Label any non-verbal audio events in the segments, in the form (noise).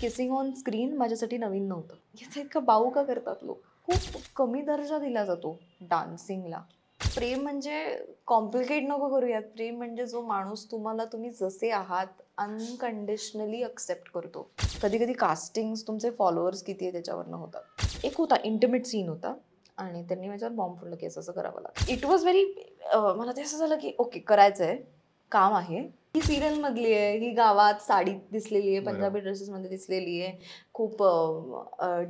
Kissing on screen माझ्यासाठी नवीन नव्हतं याचा इतका बाऊ का करतात लोक खूप कमी दर्जा दिला जातो डान्सिंगला प्रेम म्हणजे कॉम्प्लिकेट नको करूयात प्रेम म्हणजे जो माणूस तुम्हाला तुम्ही जसे आहात अनकंडिशनली अक्सेप्ट करतो कधी कधी कास्टिंग्स तुमचे फॉलोअर्स किती आहे त्याच्यावरनं होतात एक होता इंटिमेट सीन होता आणि त्यांनी माझ्यावर बॉम्ब फोडलं की असं असं करावं लागतं इट वॉज व्हेरी मला ते असं झालं की ओके करायचं आहे काम आहे ही सिरियल मधली आहे ही गावात साडी दिसलेली आहे पंजाबी ड्रेसेस मध्ये दिसलेली आहे खूप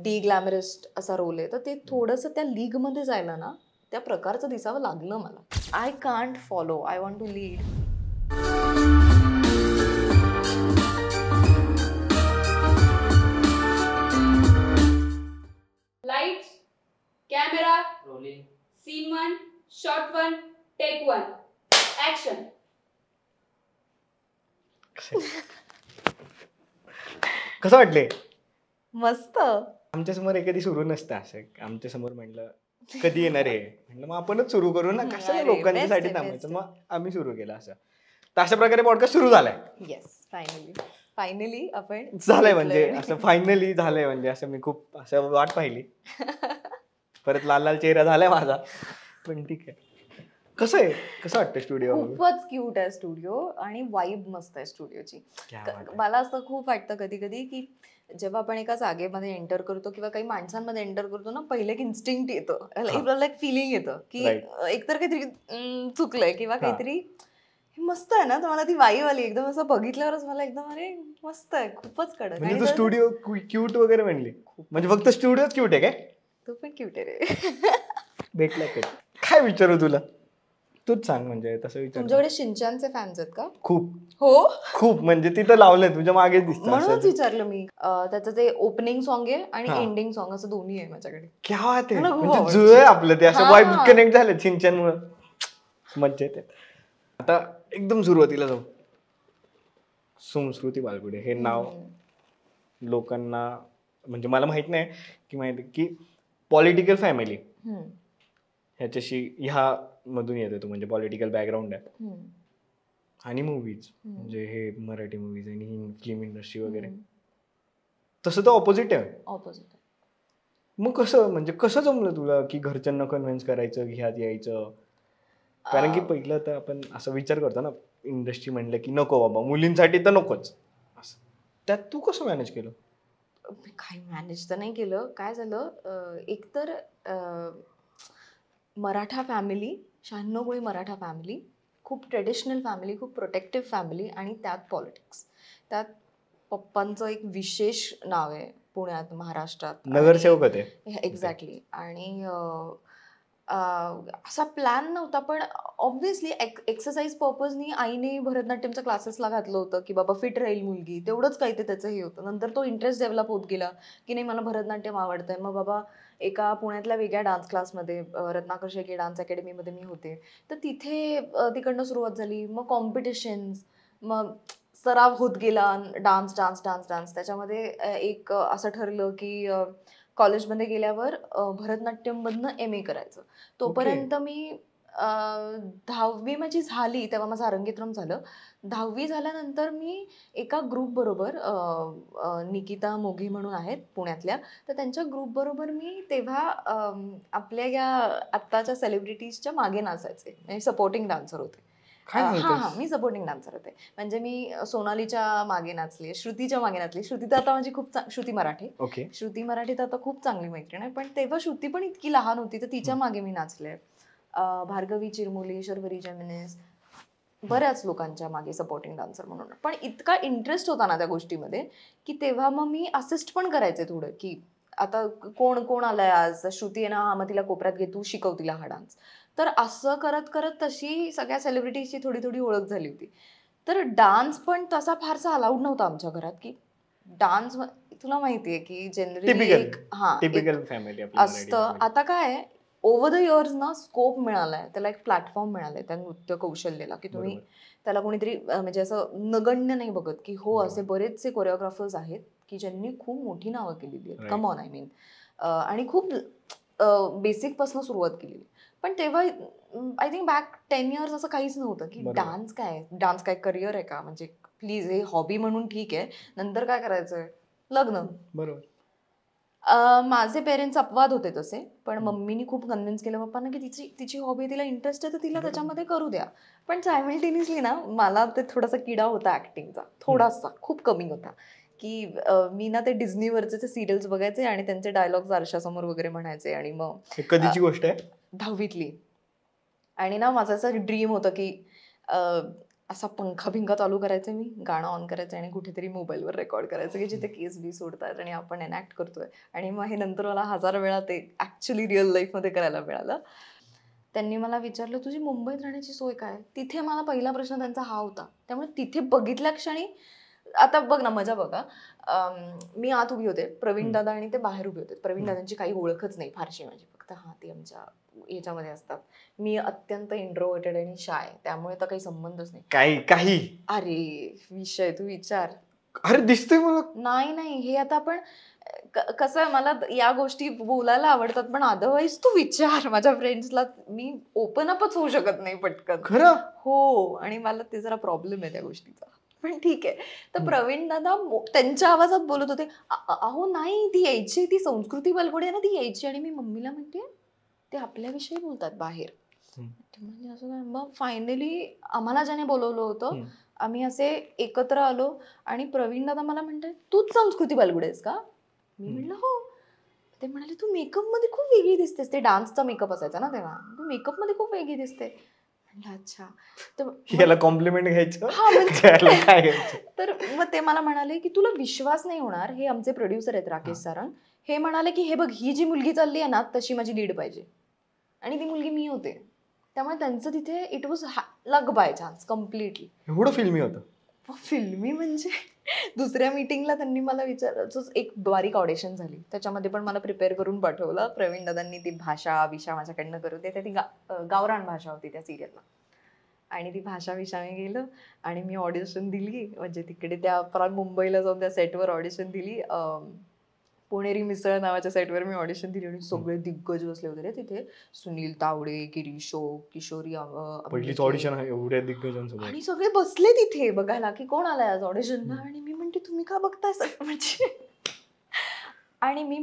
डी ग्लॅमरिस्ट असा रोल आहे तर ते थोडस त्या लीग मध्ये जायला ना त्या प्रकारचं दिसावं लागलं मला I can't follow I want to lead light camera rolling scene one shot one take one action (laughs) कसं वाटले मस्त आमच्या समोर एखादी सुरू नसतं असं आमच्या समोर म्हणलं कधी येणार आहे म्हणलं मग आपणच सुरू करू ना लोकांच्या लोकांसाठी थांबायचं मग आम्ही सुरू केलं असं तर अशा प्रकारे पॉडकास्ट सुरू झालाय फायनली फायनली आपण झालंय म्हणजे असं फायनली झालंय म्हणजे असं मी खूप असं वाट पाहिली (laughs) परत लाल लाल चेहरा झालाय माझा पण ठीक आहे कसं आहे कसं वाटतं स्टुडिओ खूपच क्यूट आहे स्टुडिओ आणि वाईब मस्त आहे स्टुडिओची मला असं खूप वाटतं कधी कधी की जेव्हा आपण एका जागेमध्ये एंटर करतो किंवा काही माणसांमध्ये एंटर करतो ना पहिले एक इन्स्टिंक्ट येतं फिलिंग येतं की एकतर काहीतरी चुकलंय किंवा काहीतरी हे मस्त आहे ना तर मला ती वाईव आली एकदम असं बघितल्यावरच मला एकदम अरे मस्त आहे खूपच कडक म्हणजे तू स्टुडिओ क्यूट वगैरे म्हणली म्हणजे फक्त स्टुडिओ क्यूट आहे काय तू पण क्यूट आहे रे भेटला काय विचारू तुला तूच सांग म्हणजे तसं विचार तुमच्याकडे शिंचानचे फॅन्स आहेत का खूप हो खूप म्हणजे तिथं लावलंय तुझ्या मागे म्हणूनच विचारलं मी त्याचं ते ओपनिंग सॉंग आहे आणि एंडिंग सॉन्ग असं दोन्ही आहे माझ्याकडे क्या जुळ आहे हो, म्हणजे हो, हो. आपलं ते असं वाईब कनेक्ट झालं मुळे मज्जा येते आता एकदम सुरुवातीला जाऊ संस्कृती बालगुडे हे नाव लोकांना म्हणजे मला माहित नाही की माहिती की पॉलिटिकल फॅमिली ह्याच्याशी ह्या मधून येतो तो म्हणजे पॉलिटिकल बॅकग्राऊंड आहे आणि मूवीज म्हणजे हे मराठी मूवीज आणि फिल्म इंडस्ट्री वगैरे तसं तर ऑपोजिट आहे ऑपोजिट मग कसं म्हणजे कसं जमलं तुला की घरच्यांना कन्व्हिन्स करायचं घ्यात यायचं कारण की पहिलं तर आपण असं विचार करतो ना इंडस्ट्री म्हणलं की नको बाबा मुलींसाठी तर नकोच असं त्यात तू कसं मॅनेज केलं काही मॅनेज तर नाही केलं काय झालं एकतर मराठा फॅमिली शहाण्णव गोळी मराठा फॅमिली खूप ट्रेडिशनल फॅमिली खूप प्रोटेक्टिव्ह फॅमिली आणि त्यात पॉलिटिक्स त्यात पप्पांचं एक विशेष नाव आहे पुण्यात महाराष्ट्रात नगरसेवक एक्झॅक्टली आणि असा प्लॅन नव्हता पण ऑब्व्हियसली एक्सरसाइज पर्पजनी आईने भरतनाट्यमच्या क्लासेसला घातलं होतं की बाबा फिट राहील मुलगी तेवढंच काही ते त्याचं हे होतं नंतर तो इंटरेस्ट डेव्हलप होत गेला की नाही मला भरतनाट्यम आवडतंय मग बाबा एका पुण्यातल्या वेगळ्या डान्स क्लासमध्ये रत्नाकर शेके डान्स अकॅडमीमध्ये मी होते तर तिथे तिकडनं सुरुवात झाली मग कॉम्पिटिशन्स मग सराव होत गेला डान्स डान्स डान्स डान्स त्याच्यामध्ये एक असं ठरलं की कॉलेजमध्ये गेल्यावर भरतनाट्यममधनं एम ए करायचं तोपर्यंत मी दहावी माझी झाली तेव्हा माझं अरंगेत्रम झालं दहावी झाल्यानंतर मी एका ग्रुपबरोबर निकिता मोघी म्हणून आहेत पुण्यातल्या तर त्यांच्या ग्रुपबरोबर मी तेव्हा आपल्या या आत्ताच्या सेलिब्रिटीजच्या मागे नाचायचे सपोर्टिंग म्हणजे डान्सर होते काय हा मी सपोर्टिंग डान्सर होते म्हणजे मी सोनालीच्या मागे नाचले श्रुतीच्या मागे नाचली श्रुती तर आता माझी खूप श्रुती मराठी ओके श्रुती मराठी तर आता खूप चांगली मैत्रीण आहे पण तेव्हा श्रुती पण इतकी लहान होती तर तिच्या मागे मी नाचले भार्गवी चिरमुली शर्वरी जमिनेस बऱ्याच लोकांच्या मागे सपोर्टिंग डान्सर म्हणून पण इतका इंटरेस्ट होता ना त्या गोष्टीमध्ये की तेव्हा मग मी असिस्ट पण करायचे थोडं की आता कोण कोण आलाय आज श्रुती आहे ना मग तिला कोपऱ्यात घेतो शिकव तिला हा डान्स तर असं करत करत तशी सगळ्या सेलिब्रिटीजची थोडी थोडी ओळख झाली होती तर डान्स पण तसा फारसा अलाउड नव्हता आमच्या घरात की डान्स तुला माहितीये की जनरली एक हा असतं आता काय ओव्हर द इयर्स ना स्कोप मिळालाय त्याला एक प्लॅटफॉर्म मिळालाय त्या नृत्य कौशल्याला की तुम्ही त्याला कोणीतरी म्हणजे असं नगण्य नाही बघत की हो असे बरेचसे कोरिओग्राफर्स आहेत की ज्यांनी खूप मोठी नावं केलेली आहेत कम ऑन आय मीन आणि खूप बेसिकपासून सुरुवात केलेली पण तेव्हा I think back ten years असं काहीच नव्हतं की डान्स काय डान्स काय करिअर आहे का म्हणजे प्लीज हे हॉबी म्हणून ठीक आहे नंतर काय करायचं लग्न बरोबर माझे पेरेंट्स अपवाद होते तसे पण मम्मीनी खूप कन्व्हिन्स केलं पप्पांना की तिची तिची हॉबी तिला इंटरेस्ट आहे तर तिला त्याच्यामध्ये करू द्या पण सायमल्टेनियसली ना मला ते थोडासा किडा होता ऍक्टिंगचा थोडासा खूप कमी होता की मी ना ते डिझनीवरचे सिरियल्स बघायचे आणि त्यांचे डायलॉग्स आरशासमोर वगैरे म्हणायचे आणि मग कधीची गोष्ट आहे दहावीतली आणि ना माझं असं ड्रीम होतं की असा पंखा भिंखा चालू करायचं मी गाणं ऑन करायचं आणि कुठेतरी मोबाईलवर रेकॉर्ड करायचं की जिथे केस बी सोडतात आणि आपण एनॅक्ट करतोय आणि मग हे नंतर मला हजार वेळा ते ॲक्च्युली रिअल लाईफमध्ये करायला मिळालं त्यांनी मला विचारलं तुझी मुंबईत राहण्याची सोय काय तिथे मला पहिला प्रश्न त्यांचा हा होता त्यामुळे तिथे बघितल्या क्षणी आता बघ ना मजा बघा मी आत उभी होते प्रवीण दादा आणि ते बाहेर उभे होते प्रवीण दादांची काही ओळखच नाही फारशी माझी फक्त हा ती आमच्या याच्यामध्ये असतात मी अत्यंत इंट्रोवर्टेड आणि शाय त्यामुळे तर काही संबंधच नाही काही काही अरे विषय तू विचार अरे दिसतोय मला नाही नाही हे आता आपण कसं मला या गोष्टी बोलायला आवडतात पण अदरवाईज तू विचार माझ्या फ्रेंड्सला मी ओपन अपच होऊ शकत नाही पटकन खरं हो आणि मला ते जरा प्रॉब्लेम आहे त्या गोष्टीचा पण ठीक आहे तर प्रवीण दादा त्यांच्या आवाजात बोलत होते अहो नाही ती यायची ती संस्कृती बलगोडी आहे ना ती यायची आणि मी मम्मीला म्हणते ते आपल्याविषयी बोलतात बाहेर म्हणजे असं काय मग फायनली आम्हाला ज्याने बोलवलं होतं आम्ही असे एकत्र आलो आणि प्रवीण दादा मला म्हणतात तूच संस्कृती बालगुडेस का मी म्हणलं हो ते म्हणाले तू मेकअप मध्ये खूप वेगळी दिसतेस ते डान्सचा मेकअप असायचा ना तेव्हा तू मेकअप मध्ये खूप वेगळी दिसते अच्छा तर कॉम्प्लिमेंट म्हणजे (laughs) (laughs) घ्यायचं तर मग ते मला म्हणाले की तुला विश्वास नाही होणार हे आमचे प्रोड्युसर आहेत राकेश सारंग हे म्हणाले की हे बघ ही जी मुलगी चालली आहे ना तशी माझी लीड पाहिजे आणि ती मुलगी मी होते त्यामुळे त्यांचं तिथे it was luck by chance completely एवढं फिल्मी होतं फिल्मी म्हणजे (laughs) दुसऱ्या मीटिंगला त्यांनी मला विचारलं एक बारीक ऑडिशन झाली त्याच्यामध्ये पण मला प्रिपेअर करून पाठवलं प्रवीण दादांनी ती भाषा विषा माझ्याकडनं करू दे ती गा गावरान भाषा होती त्या सिरियलला आणि ती भाषा विषा मी गेलं आणि मी ऑडिशन दिली म्हणजे तिकडे त्या मुंबईला जाऊन त्या सेटवर ऑडिशन दिली पुणेरी मिसळ नावाच्या साईटवर मी ऑडिशन दिली आणि सगळे दिग्गज बसले होते तिथे सुनील तावडे गिरीशो किशोरी ऑडिशन आहे एवढ्या दिग्गजांसोबत आणि सगळे बसले तिथे बघायला की कोण आलाय आज ऑडिशनला आणि मी म्हणते तुम्ही का बघताय सगळं (laughs) म्हणजे आणि मी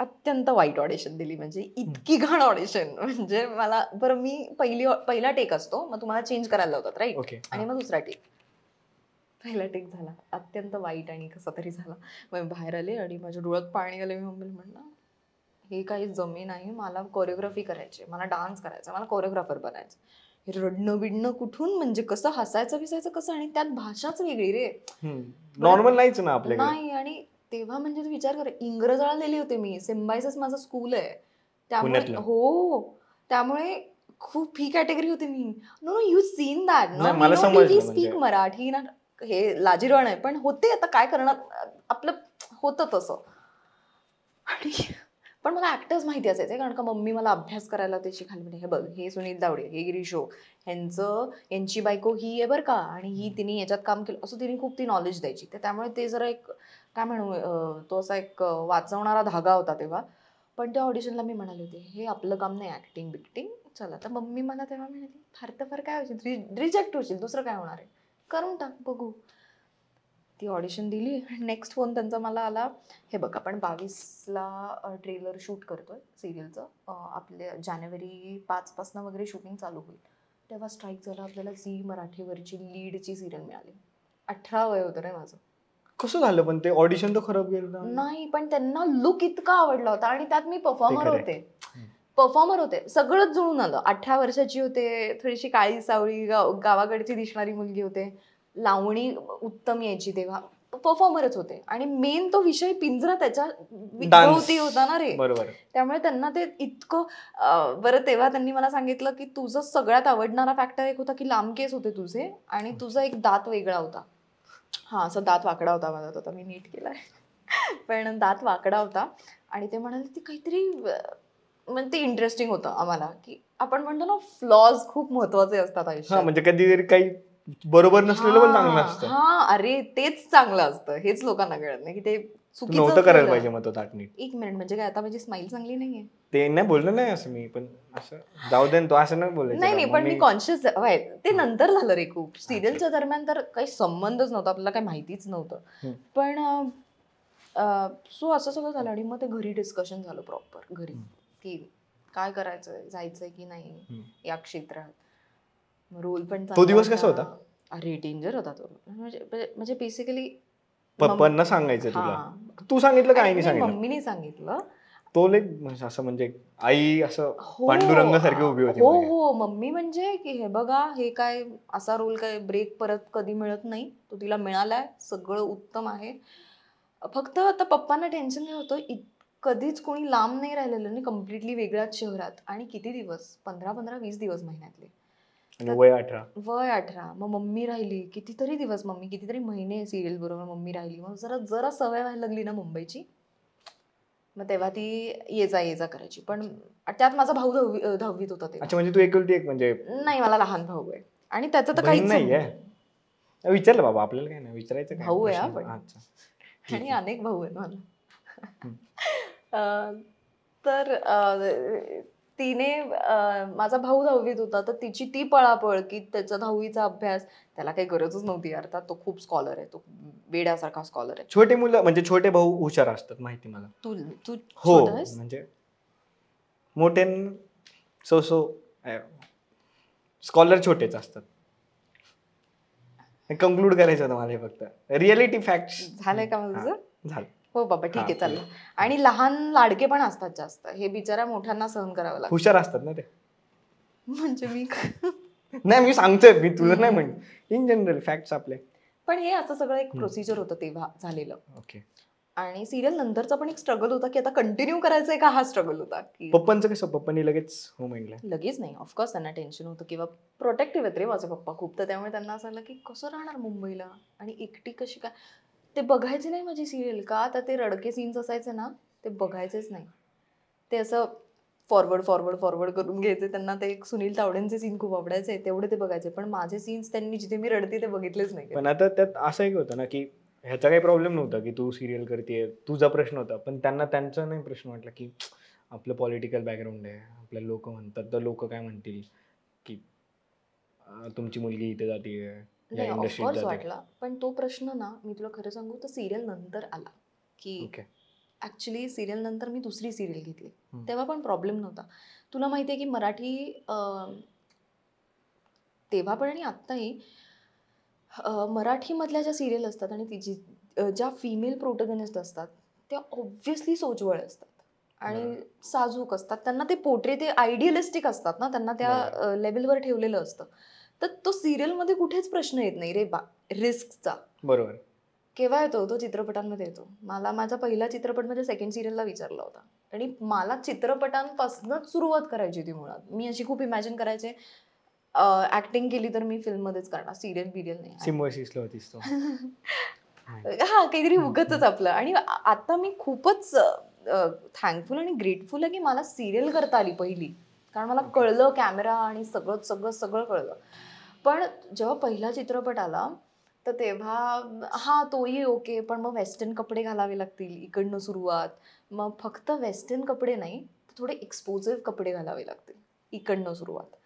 अत्यंत वाईट ऑडिशन दिली म्हणजे इतकी घाण ऑडिशन म्हणजे मला बरं मी पहिली पहिला टेक असतो मग तुम्हाला चेंज करायला लावतात राईट आणि मग दुसरा टेक पहिला टेक झाला अत्यंत वाईट आणि कसा तरी झाला मग मी बाहेर आले आणि माझ्या डोळ्यात पाणी आले मी मम्मीला म्हणलं हे काही जमीन आहे मला कोरिओग्राफी करायची मला डान्स करायचा मला कोरिओग्राफर बनायचं हे रडणं बिडणं कुठून म्हणजे कसं हसायचं बिसायचं कसं आणि त्यात भाषाच वेगळी रे नॉर्मल नाहीच ना आपल्या नाही आणि तेव्हा म्हणजे विचार कर इंग्रजाला दिली होते मी सिम्बायसच माझं स्कूल आहे त्यामुळे हो त्यामुळे खूप ही कॅटेगरी होती मी no no you seen that no speak Marathi ना हे लाजिरवाण आहे पण होते आता काय करणार आपलं होतं तसं आणि पण मला ॲक्टर्स माहिती असायचे कारण का मम्मी मला अभ्यास करायला ते खाली म्हणजे हे बघ हे सुनील दावडे हे गिरीशो ह्यांचं यांची बायको ही आहे बरं का आणि ही तिने याच्यात काम केलं असं तिने खूप ती नॉलेज द्यायची तर त्यामुळे ते जरा एक काय म्हणू तो असा एक वाचवणारा धागा होता तेव्हा पण त्या ऑडिशनला मी म्हणाले होते हे आपलं काम नाही ॲक्टिंग बिक्टिंग चला तर मम्मी मला तेव्हा म्हणाली फार तर फार काय होईल रिजेक्ट होशील दुसरं काय होणार आहे करून टाक बघू ती ऑडिशन दिली नेक्स्ट फोन त्यांचा मला आला हे बघ आपण बावीसला ट्रेलर शूट करतोय सिरियलचं आपले जानेवारी पाचपासनं वगैरे शूटिंग चालू होईल तेव्हा स्ट्राईक झाला आपल्याला झी मराठीवरची लीडची सिरियल मिळाली अठरा वय होतं रे माझं कसं झालं पण ते ऑडिशन तर खराब गेलं नाही पण त्यांना लुक इतका आवडला होता आणि त्यात मी परफॉर्मर होते परफॉर्मर होते सगळंच जुळून आलं अठरा वर्षाची होते थोडीशी काळी सावळी गाव गावाकडची दिसणारी मुलगी होते लावणी उत्तम यायची तेव्हा परफॉर्मरच होते आणि मेन तो विषय पिंजरा त्याच्या विद्यार्थी होता ना रे बरोबर त्यामुळे त्यांना ते इतकं बरं तेव्हा त्यांनी मला सांगितलं की तुझं सगळ्यात आवडणारा फॅक्टर एक होता की लांब केस होते तुझे आणि तुझा एक दात वेगळा होता हा असं दात वाकडा होता माझा तो मी नीट केलाय पण दात वाकडा होता आणि ते म्हणाले ती काहीतरी म्हणजे ते इंटरेस्टिंग होतं आम्हाला की आपण म्हणतो ना फ्लॉज खूप महत्वाचे असतात आयुष्यात म्हणजे कधीतरी काही बरोबर नसलेलं पण चांगलं असतं हा अरे तेच चांगलं असतं हेच लोकांना कळत नाही की ते चुकीचं करायला पाहिजे एक मिनिट म्हणजे काय आता माझी स्माईल चांगली नाहीये ते नाही बोललं नाही असं मी पण असं जाऊ दे तो असं नाही बोलले नाही नाही पण मी कॉन्शियस ते नंतर झालं रे खूप सिरियलच्या दरम्यान तर काही संबंधच नव्हता आपल्याला काही माहितीच नव्हतं पण सो असं सगळं झालं आणि मग ते घरी डिस्कशन झालं प्रॉपर घरी की काय करायचंय जायचंय की नाही या क्षेत्रात रोल पण तो दिवस कसा होता अरे डेंजर होता तो म्हणजे बेसिकली म्हणजे पप्पांना सांगायचं तुला तू सांगितलं काय नाही सांगितलं मम्मीने सांगितलं तो म्हणजे असं म्हणजे आई असं हो. पांडुरंग सारखी उभी होती हो हो मम्मी म्हणजे की हे बघा हे काय असा रोल काय ब्रेक परत कधी मिळत नाही तो तिला मिळालाय सगळं उत्तम आहे फक्त आता पप्पांना टेन्शन काय होतं कधीच कोणी लांब नाही राहिलेलं नाही कम्प्लिटली वेगळ्याच शहरात आणि किती दिवस पंधरा पंधरा वीस दिवस महिन्यातले वय अठरा वय अठरा मग मम्मी राहिली कितीतरी दिवस मम्मी कितीतरी महिने सिरियल बरोबर मम्मी राहिली मग जरा जरा सवय व्हायला लागली ना मुंबईची मग तेव्हा ती ये जा ये जा करायची पण त्यात माझा भाऊ धावीत होता ते अच्छा म्हणजे तू एक म्हणजे नाही मला लहान भाऊ आहे आणि त्याचं तर काहीच नाही आहे विचारलं बाबा आपल्याला काय नाही विचारायचं भाऊ आहे आणि अनेक भाऊ आहेत मला तर तिने माझा भाऊ दहावीत होता तर तिची ती पळापळ की त्याचा दहावीचा अभ्यास त्याला काही गरजच नव्हती अर्थात तो खूप स्कॉलर आहे तो बेड्यासारखा स्कॉलर आहे छोटे मुलं म्हणजे छोटे भाऊ हुशार असतात माहिती मला तू तू हो म्हणजे मोठे सो सो स्कॉलर छोटेच असतात कंक्लूड करायचं होतं मला फक्त रिअलिटी फॅक्ट झालंय का माझं झालं हो बाबा ठीक आहे चाललं आणि लहान लाडके पण असतात जास्त हे बिचारा मोठ्यांना सहन करावं लागतं हुशार असतात ना ते म्हणजे मी नाही मी सांगतोय मी तुला नाही म्हण इन जनरल फॅक्ट आपले पण हे असं सगळं एक प्रोसिजर होतं तेव्हा झालेलं ओके आणि सिरियल नंतरचा पण एक स्ट्रगल होता की आता कंटिन्यू करायचं का हा स्ट्रगल होता की पप्पांचं कसं पप्पांनी लगेच हो म्हणलं लगेच नाही ऑफकोर्स त्यांना टेन्शन होतं किंवा प्रोटेक्टिव्ह आहेत रे माझे पप्पा खूप तर त्यामुळे त्यांना असं आलं की कसं राहणार मुंबईला आणि एकटी कशी काय ते बघायचे नाही माझी सिरियल का आता ते रडके सीन्स असायचे ना ते बघायचेच नाही ते असं फॉरवर्ड फॉरवर्ड फॉरवर्ड करून घ्यायचे त्यांना ते सुनील तावडेंचे सीन खूप आवडायचे तेवढे ते बघायचे पण माझे सीन्स त्यांनी जिथे मी रडते ते बघितलेच नाही पण आता त्यात असं एक होतं ना की ह्याचा काही प्रॉब्लेम नव्हता की तू सिरियल करते तुझा प्रश्न होता पण त्यांना त्यांचा नाही प्रश्न वाटला की आपलं पॉलिटिकल बॅकग्राऊंड आहे आपल्या लोक म्हणतात तर लोक काय म्हणतील की तुमची मुलगी इथे जाते ऑफकोर्स वाटला पण तो प्रश्न ना मी तुला खरं सांगू तर सिरियल नंतर आला की ऍक्च्युली सिरियल नंतर मी दुसरी सिरियल घेतली तेव्हा पण प्रॉब्लेम नव्हता तुला माहिती आहे की मराठी तेव्हा पण आणि आत्ताही मराठीमधल्या ज्या सिरियल असतात आणि ती जी ज्या फिमेल प्रोटगनिस्ट असतात त्या ऑब्व्हियसली सोजवळ असतात आणि साजूक असतात त्यांना ते पोट्रे ते आयडियलिस्टिक असतात ना त्यांना त्या लेवलवर ठेवलेलं असतं तर तो सिरियलमध्ये कुठेच प्रश्न येत नाही रे बा रिस्कचा बरोबर केव्हा येतो तो चित्रपटांमध्ये येतो मला माझा पहिला चित्रपट म्हणजे सेकंड सिरियलला विचारला होता आणि मला चित्रपटांपासूनच सुरुवात करायची होती मुळात मी अशी खूप इमॅजिन करायचे ऍक्टिंग केली तर मी फिल्ममध्येच करणार सिरियल बिरियल नाही (laughs) हा काहीतरी उगतच आपलं आणि आता मी खूपच थँकफुल आणि ग्रेटफुल आहे की मला सिरियल करता आली पहिली कारण मला कळलं कॅमेरा आणि सगळं सगळं सगळं कळलं पण जेव्हा पहिला चित्रपट आला तर तेव्हा हा तोही ओके पण मग वेस्टर्न कपडे घालावे लागतील इकडनं सुरुवात मग फक्त वेस्टर्न कपडे नाही थोडे एक्सपोजिव्ह कपडे घालावे लागतील इकडनं सुरुवात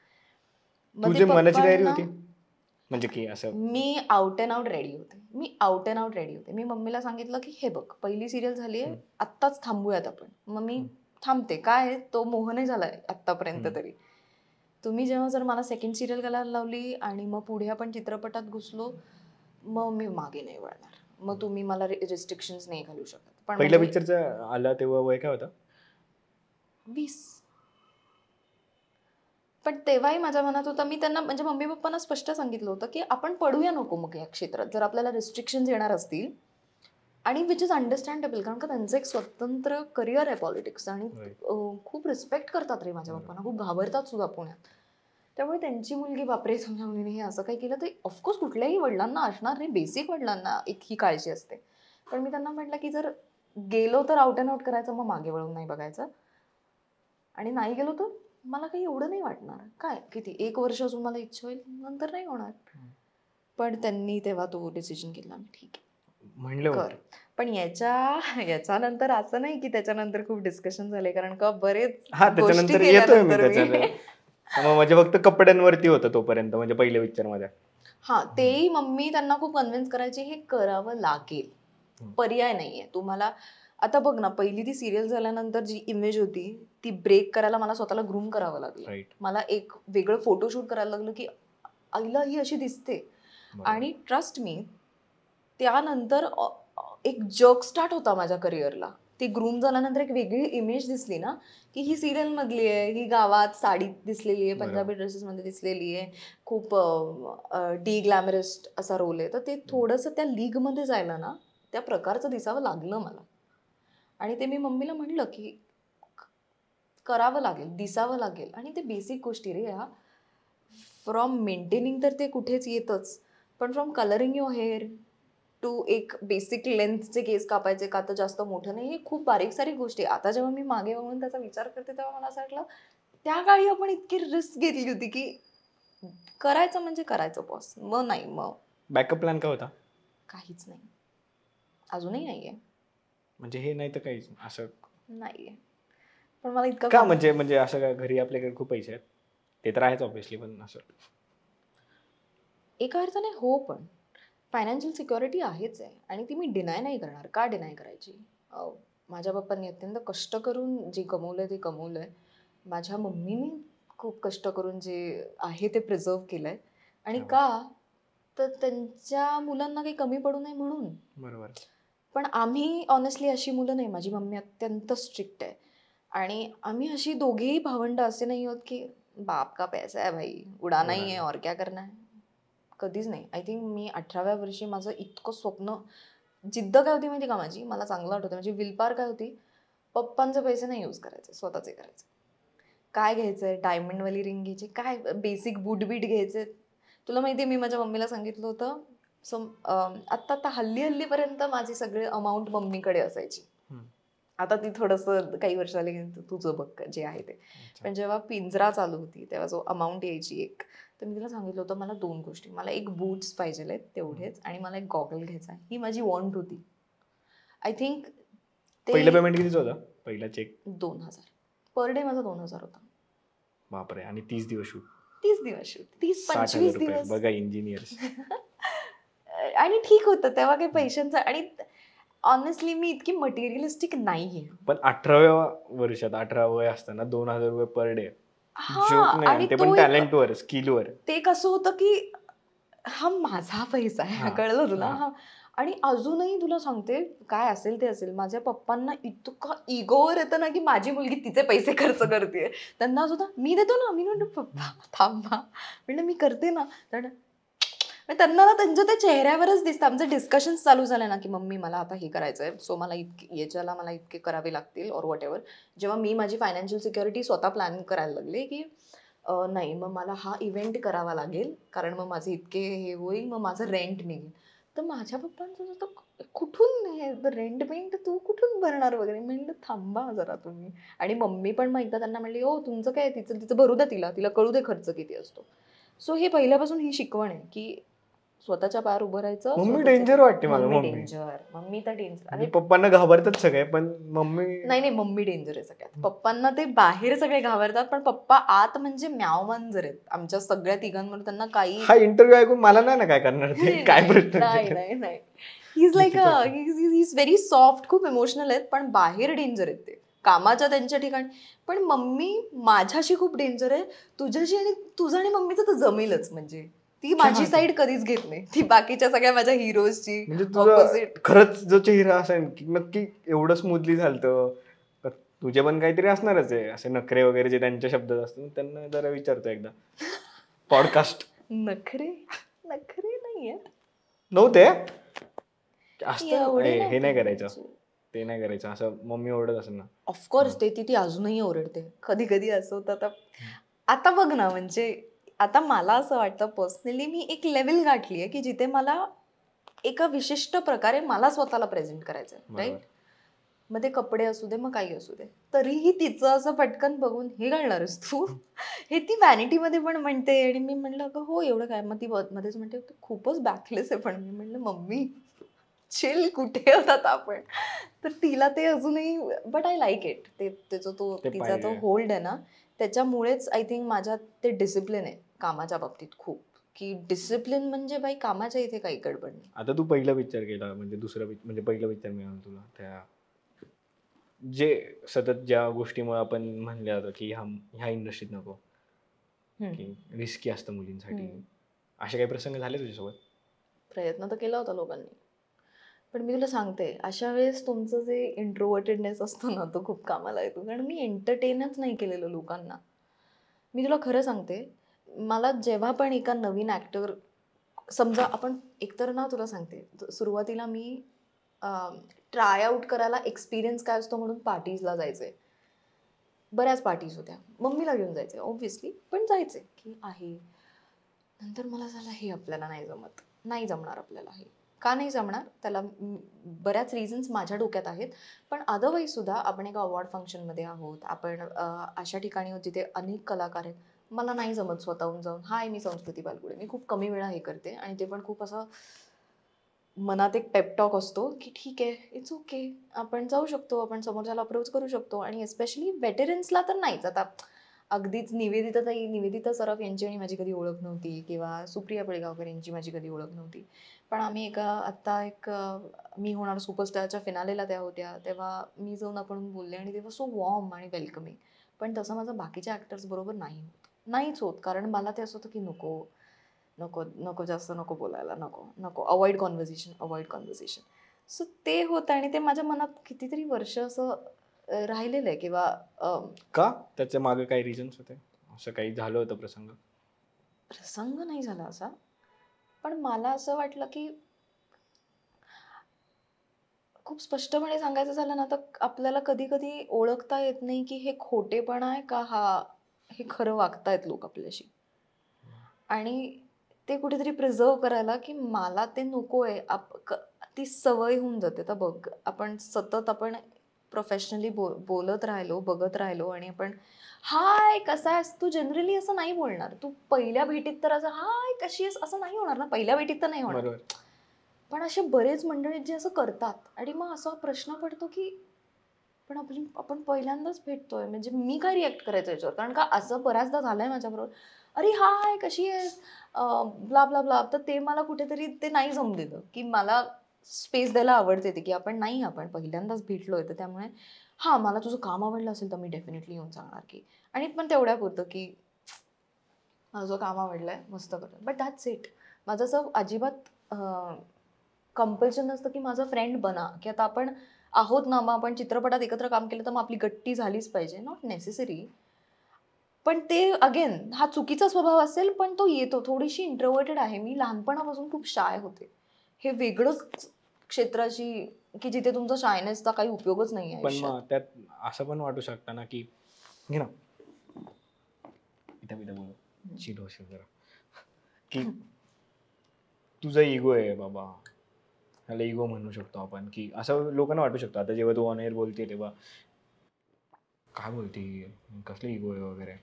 म्हणजे की असं मी आउट अँड आउट रेडी होते मी आउट अँड आउट रेडी होते मी मम्मीला सांगितलं की हे बघ पहिली सिरियल झाली आहे आत्ताच थांबूयात आपण मग मी थांबते काय तो मोहने झालाय आतापर्यंत तरी तुम्ही जेव्हा जर मला सेकंड सिरियल करायला लावली आणि मग पुढे आपण चित्रपटात घुसलो मग मी मागे नाही वळणार मग तुम्ही मला रिस्ट्रिक्शन्स नाही घालू शकत पण पहिल्या पिक्चरचा म्हणजे आला तेव्हा वय काय होता वीस पण तेव्हाही माझ्या मनात होतं मी त्यांना म्हणजे मम्मी पप्पांना स्पष्ट सांगितलं होतं की आपण पडूया नको मग या क्षेत्रात जर आपल्याला रिस्ट्रिक्शन्स येणार असतील आणि विच इज अंडरस्टँडेबल कारण का त्यांचं एक स्वतंत्र करिअर आहे पॉलिटिक्स आणि खूप रिस्पेक्ट करतात रे माझ्या बाप्पांना खूप घाबरतात सुद्धा पुण्यात त्यामुळे त्यांची मुलगी बापरे समजा मुलीने हे असं काही केलं तर ऑफकोर्स कुठल्याही वडिलांना असणार रे बेसिक वडिलांना एक ही काळजी असते पण मी त्यांना म्हटलं की जर गेलो तर आउट अँड आउट करायचं मग मागे वळून नाही बघायचं आणि नाही गेलो तर मला काही एवढं नाही वाटणार काय किती एक वर्ष अजून मला इच्छा होईल नंतर नाही होणार पण त्यांनी तेव्हा तो डिसिजन केला ठीक आहे म्हणलं पण याच्या याच्यानंतर असं नाही की त्याच्यानंतर खूप डिस्कशन झाले कारण का बरेच हा त्याच्यानंतर येतोय मी म्हणजे फक्त कपड्यांवरती होतं तोपर्यंत म्हणजे पहिल्या पिक्चर मध्ये हा तेही मम्मी त्यांना खूप कन्व्हिन्स करायची हे करावं लागेल पर्याय नाहीये तुम्हाला आता बघ ना पहिली ती सिरियल झाल्यानंतर जी इमेज होती ती ब्रेक करायला मला स्वतःला ग्रूम करावं लागलं मला एक वेगळं फोटोशूट करायला लागलं की आईला ही अशी दिसते आणि ट्रस्ट मी त्यानंतर एक जग स्टार्ट होता माझ्या करिअरला ती ग्रूम झाल्यानंतर एक वेगळी इमेज दिसली ना की ही सिरियलमधली मधली आहे ही गावात साडीत दिसलेली आहे पंजाबी ड्रेसेसमध्ये दिसलेली आहे खूप डी ग्लॅमरिस्ट असा रोल आहे तर ते थोडंसं त्या लीगमध्ये जायला ना त्या प्रकारचं दिसावं लागलं मला आणि ते मी मम्मीला म्हटलं की करावं लागेल दिसावं लागेल आणि ते बेसिक गोष्टी रे ह्या फ्रॉम मेंटेनिंग तर ते कुठेच येतच पण from colouring your hair to एक बेसिक लेंथचे केस कापायचे का तर जास्त मोठं नाही हे खूप बारीक सारी गोष्टी आता जेव्हा मी मागे वळून त्याचा विचार करते तेव्हा मला असं वाटलं त्या काळी आपण इतकी रिस्क घेतली होती की करायचं म्हणजे करायचं बॉस मग नाही मग बॅकअप प्लॅन काय होता काहीच नाही अजूनही नाहीये म्हणजे हे नाही तर काहीच असं नाहीये पण मला इतकं का म्हणजे म्हणजे असं का घरी आपल्याकडे खूप पैसे आहेत ते तर आहेच ऑब्विसली पण असं एका अर्थाने हो पण फायनान्शियल सिक्युरिटी आहेच आहे आणि ती मी डिनाय नाही करणार का डिनाय करायची माझ्या बाप्पांनी अत्यंत कष्ट करून जे कमवलं आहे ते कमवलं आहे माझ्या मम्मीने खूप कष्ट करून जे आहे ते प्रिझर्व केलं आहे आणि हो. का तर त्यांच्या मुलांना काही कमी पडू नये म्हणून बरोबर पण आम्ही ऑनेस्टली अशी मुलं नाही माझी मम्मी अत्यंत स्ट्रिक्ट आहे आणि आम्ही अशी दोघेही भावंड असे नाही होत की बाप का पैसा आहे भाई उडा नाही आहे और क्या करना आहे कधीच नाही आय थिंक मी अठराव्या वर्षी माझं इतकं स्वप्न जिद्द काय होती माहिती का माझी मला चांगलं वाटतं म्हणजे विलपार काय होती पप्पांचे पैसे नाही यूज करायचे स्वतःचे करायचे काय घ्यायचं आहे डायमंडवाली रिंग घ्यायची काय बेसिक बूटबीट घ्यायचे तुला माहिती आहे मी माझ्या मम्मीला सांगितलं होतं सो आत्ता आत्ता हल्ली हल्लीपर्यंत माझी सगळी अमाऊंट मम्मीकडे असायची आता ती थोडस काही वर्ष झाली तुझं बघ जे आहे ते पण जेव्हा पिंजरा चालू होती तेव्हा जो अमाऊंट यायची एक तर मी तिला सांगितलं होतं मला दोन गोष्टी मला एक बूट्स पाहिजे आहेत तेवढेच आणि मला एक गॉगल घ्यायचा ही माझी वॉन्ट होती आय थिंक पहिलं पेमेंट किती होतं पहिला चेक दोन हजार पर डे माझा दोन हजार होता बापरे आणि तीस दिवस शूट तीस दिवस शूट तीस पंचवीस दिवस बघा इंजिनियर (laughs) आणि ठीक होतं तेव्हा काही पैशांचा आणि ऑनेस्टली मी इतकी मटेरियलिस्टिक नाहीये पण अठराव्या वर्षात अठरा वय असताना दोन हजार रुपये पर डे ते पण टॅलेंटवर स्किलवर ते कसं होतं की हा माझा पैसा आहे कळलं तुला हा आणि अजूनही तुला सांगते काय असेल ते असेल माझ्या पप्पांना इतकं इगोवर येतं ना की माझी मुलगी तिचे पैसे खर्च करते त्यांना सुद्धा मी देतो ना मी म्हणतो पप्पा थांबा म्हणलं मी करते ना तर त्यांना ना त्यांच्या त्या चेहऱ्यावरच दिसतं आमचं डिस्कशन चालू झालं ना की मम्मी मला आता हे करायचं आहे सो मला इतके याच्याला मला इतके करावे लागतील और वॉट एव्हर जेव्हा मी माझी फायनान्शियल सिक्युरिटी स्वतः प्लॅन करायला लागले की नाही मग मला हा इव्हेंट करावा लागेल कारण मग माझे इतके हे होईल मग माझं रेंट निघेल तर माझ्या पप्पांचं तर कुठून हे रेंटमेंट तू कुठून भरणार वगैरे म्हणलं थांबा जरा तुम्ही आणि मम्मी पण मग एकदा त्यांना म्हणली हो तुमचं काय तिचं तिचं भरू द्या तिला तिला कळू दे खर्च किती असतो सो हे पहिल्यापासून ही शिकवण आहे की स्वतःच्या पायावर उभं राहायचं मम्मी डेंजर वाटते मला मम्मी डेंजर मम्मी तर डेंजर म्हणजे आणि पप्पांना घाबरतात सगळे पण मम्मी नाही नाही मम्मी डेंजर आहे सगळ्यात पप्पांना ते बाहेर सगळे घाबरतात पण पप्पा आत म्हणजे म्याव मांजर आहेत आमच्या सगळ्या तिघांमध्ये त्यांना काही हा इंटरव्ह्यू ऐकून मला नाही ना काय करणार ते (laughs) काय प्रश्न नाही नाही नाही is like is very soft खूप इमोशनल आहेत पण बाहेर डेंजर आहेत ते कामाच्या त्यांच्या ठिकाणी पण मम्मी माझ्याशी खूप डेंजर आहे तुझ्याशी आणि तुझं आणि मम्मीचं तर जमेलच म्हणजे ती माझी साईड कधीच घेत नाही ती बाकीच्या सगळ्या माझ्या हिरोजची म्हणजे खरंच जो चेहरा असेल नक्की एवढं स्मूथली झालतं तुझे पण काहीतरी असणारच आहे असे नखरे वगैरे जे त्यांच्या शब्दात असतात त्यांना जरा विचारतो एकदा पॉडकास्ट (laughs) नखरे नखरे नाहीये नव्हते हे नाही करायचं ते नाही करायचं असं मम्मी ओरडत असेल ना ऑफकोर्स ते ती ती अजूनही ओरडते कधी कधी असं होतं आता बघ ना म्हणजे आता मला असं वाटतं पर्सनली मी एक लेवल गाठली आहे की जिथे मला एका विशिष्ट प्रकारे मला स्वतःला प्रेझेंट करायचं राईट मग ते कपडे असू दे मग काही असू दे तरीही तिचं असं पटकन बघून हे घालणारच तू (laughs) हे ती व्हॅनिटीमध्ये पण म्हणते आणि मी म्हणलं अगं हो एवढं काय मग ती मध्येच म्हणते खूपच बॅकलेस आहे पण मी म्हणलं मम्मी चिल कुठे होतात आपण तर तिला ते अजूनही बट आय लाईक इट ते त्याचा तो तिचा तो होल्ड आहे ना त्याच्यामुळेच आय थिंक माझ्यात ते डिसिप्लिन आहे कामाच्या बाबतीत खूप की डिसिप्लिन म्हणजे बाई कामाच्या इथे काही गडबड नाही आता तू पहिला विचार केला म्हणजे दुसरा म्हणजे पहिला विचार मिळाला तुला त्या जे सतत ज्या गोष्टीमुळे आपण म्हणले होतो की ह्या ह्या इंडस्ट्रीत नको की रिस्की असतं मुलींसाठी असे काही प्रसंग झाले तुझ्यासोबत प्रयत्न तर केला होता लोकांनी पण मी तुला सांगते अशा वेळेस तुमचं जे इंट्रोवर्टेडनेस असतो ना तो खूप कामाला येतो कारण मी एंटरटेनच नाही केलेलं लोकांना मी तुला खरं सांगते मला जेव्हा पण एका नवीन ॲक्टर समजा आपण एकतर ना तुला सांगते सुरुवातीला मी ट्राय आऊट करायला एक्सपिरियन्स काय असतो म्हणून पार्टीजला जायचे बऱ्याच पार्टीज होत्या मम्मीला घेऊन जायचे ऑब्व्हियसली पण जायचे की आहे नंतर मला झालं हे आपल्याला नाही जमत नाही जमणार आपल्याला हे का नाही जमणार त्याला बऱ्याच रिझन्स माझ्या डोक्यात आहेत पण अदरवाईजसुद्धा आपण एका अवॉर्ड फंक्शनमध्ये आहोत आपण अशा ठिकाणी जिथे अनेक कलाकार आहेत मला नाही जमत स्वतःहून जाऊन हाय मी संस्कृती बालगुडे मी खूप कमी वेळा हे करते आणि ते पण खूप असं मनात एक पेपटॉक असतो की ठीक आहे इट्स ओके आपण जाऊ शकतो आपण समोरच्याला अप्रोच करू शकतो आणि एस्पेशली वेटेरन्सला तर नाहीच आता अगदीच निवेदिता ताई निवेदिता सरफ यांची आणि माझी कधी ओळख नव्हती किंवा सुप्रिया पिळगावकर यांची माझी कधी ओळख नव्हती पण आम्ही एका आत्ता एक मी होणार सुपरस्टारच्या फिनालेला त्या होत्या तेव्हा मी जाऊन आपण बोलले आणि तेव्हा सो वॉर्म आणि वेलकमिंग पण तसं माझं बाकीच्या ॲक्टर्सबरोबर नाही नाहीच होत कारण मला ते असं होतं की नको नको नको जास्त नको बोलायला नको नको avoid conversation avoid conversation so ते होतं आणि ते माझ्या मनात कितीतरी वर्ष असं राहिलेलं आहे किंवा का त्याच्या मागे काही रिझन्स होते असं काही झालं होतं प्रसंग प्रसंग नाही झाला असा पण मला असं वाटलं की खूप स्पष्टपणे सांगायचं झालं ना तर आपल्याला कधी कधी ओळखता येत नाही की हे खोटेपणा आहे का हा हे खरं वागतायत लोक आपल्याशी आणि ते कुठेतरी प्रिझर्व करायला की मला ते नको आहे ती सवय होऊन जाते तर बघ आपण सतत आपण प्रोफेशनली बो बोलत राहिलो बघत राहिलो आणि आपण हाय कसा आहेस तू जनरली असं नाही बोलणार तू पहिल्या भेटीत तर असं हाय कशी आहेस असं नाही होणार ना पहिल्या भेटीत तर नाही होणार पण असे बरेच मंडळी जे असं करतात आणि मग असा प्रश्न पडतो की पण आपली आपण पहिल्यांदाच भेटतोय म्हणजे मी काय रिॲक्ट करायचं याच्यावर कारण का असं बऱ्याचदा झालं आहे माझ्याबरोबर अरे हाय कशी आहेस ब्ला ब्ला ब्ला तर ते मला कुठेतरी ते नाही देतं की मला स्पेस द्यायला आवडते ते की आपण नाही आपण पहिल्यांदाच भेटलो आहे तर त्यामुळे हां मला तुझं काम आवडलं असेल तर मी डेफिनेटली येऊन सांगणार की आणि पण तेवढ्या पुरतं की माझं काम आवडलं आहे मस्त करतो बट दॅट्स इट माझं असं अजिबात कंपल्शन नसतं की माझा फ्रेंड बना की आता आपण आहोत ना मग आपण चित्रपटात एकत्र काम केलं तर मग आपली गट्टी झालीच पाहिजे नॉट नेसेसरी पण ते अगेन हा चुकीचा स्वभाव असेल पण तो येतो थोडीशी इंट्रोवर्टेड आहे मी लहानपणापासून खूप शाय होते हे वेगळंच क्षेत्राची की जिथे तुमचा शायनेसचा काही उपयोगच नाही आहे पण त्यात असं पण वाटू शकतं ना की घे ना की तुझा इगो आहे बाबा त्याला इगो म्हणू शकतो आपण की असं लोकांना वाटू शकतो आता जेव्हा तू ऑन बोलते तेव्हा काय बोलते कसले इगो आहे वगैरे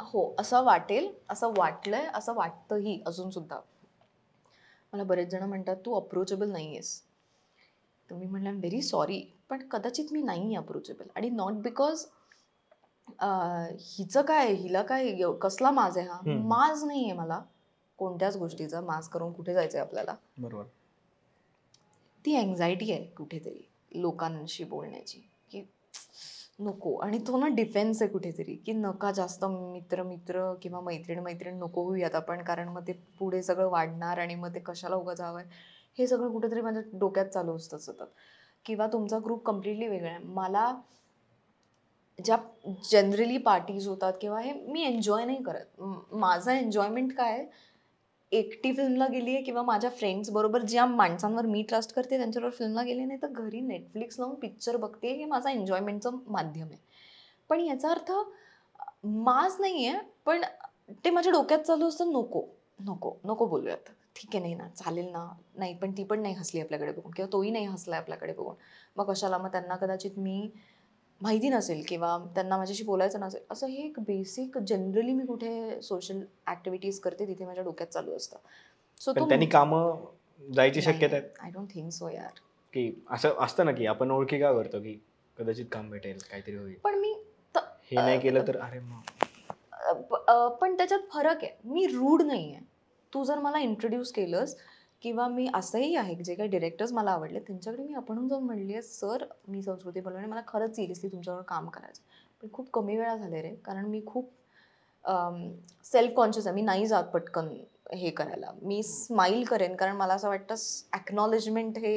हो असं वाटेल असं वाटलंय असं वाटतंही अजून सुद्धा मला बरेच जण म्हणतात तू अप्रोचेबल नाही आहेस तर मी म्हणलं व्हेरी सॉरी पण कदाचित मी नाही आहे अप्रोचेबल आणि नॉट बिकॉज हिचं काय हिला काय कसला माज आहे हा माज नाही आहे मला कोणत्याच गोष्टीचा माज करून कुठे जायचं आहे आपल्याला बरोबर ती अँझायटी आहे कुठेतरी लोकांशी बोलण्याची की नको आणि तो ना डिफेन्स आहे कुठेतरी की नका जास्त मित्र मित्र किंवा मैत्रीण मैत्रीण नको होऊयात आपण कारण मग ते पुढे सगळं वाढणार आणि मग ते कशाला उगा जावं आहे हे सगळं कुठेतरी माझ्या डोक्यात चालू असतं सतत किंवा तुमचा ग्रुप कम्प्लिटली वेगळा आहे मला ज्या जनरली पार्टीज होतात किंवा हे मी एन्जॉय नाही करत माझं एन्जॉयमेंट काय आहे एकटी फिल्मला गेली आहे किंवा माझ्या फ्रेंड्स बरोबर ज्या माणसांवर मी ट्रस्ट करते त्यांच्यावर फिल्मला गेली नाही तर घरी नेटफ्लिक्स लावून पिक्चर बघते हे माझा एन्जॉयमेंटचं माध्यम आहे पण याचा अर्थ माझ नाही आहे पण ते माझ्या डोक्यात चालू असतं नको नको नको बोलूयात ठीक आहे नाही ना चालेल ना नाही पण ती पण नाही हसली आपल्याकडे बघून किंवा तोही नाही हसला आपल्याकडे बघून मग कशाला मग त्यांना कदाचित मी माहिती नसेल किंवा त्यांना माझ्याशी बोलायचं नसेल असं हे एक बेसिक जनरली मी कुठे सोशल ऍक्टिव्हिटीज करते तिथे माझ्या डोक्यात चालू असतं सो त्यांनी कामं जायची शक्यता आहे आय डोंट थिंक सो यार की असं असतं ना की आपण ओळखी का करतो की कदाचित काम भेटेल काहीतरी होईल पण मी हे नाही केलं तर अरे मग पण त्याच्यात फरक आहे मी रूढ नाही आहे तू जर मला इंट्रोड्यूस केलंस किंवा मी असंही आहे जे काही डिरेक्टर्स मला आवडले त्यांच्याकडे मी आपण जाऊन म्हणली आहे सर मी संस्कृती बोलवणे मला खरंच सिरियसली तुमच्यावर काम करायचं पण खूप कमी वेळा झाले रे कारण मी खूप सेल्फ कॉन्शियस आहे मी नाही जात पटकन हे करायला मी स्माईल करेन कारण मला असं वाटतं ॲक्नॉलेजमेंट हे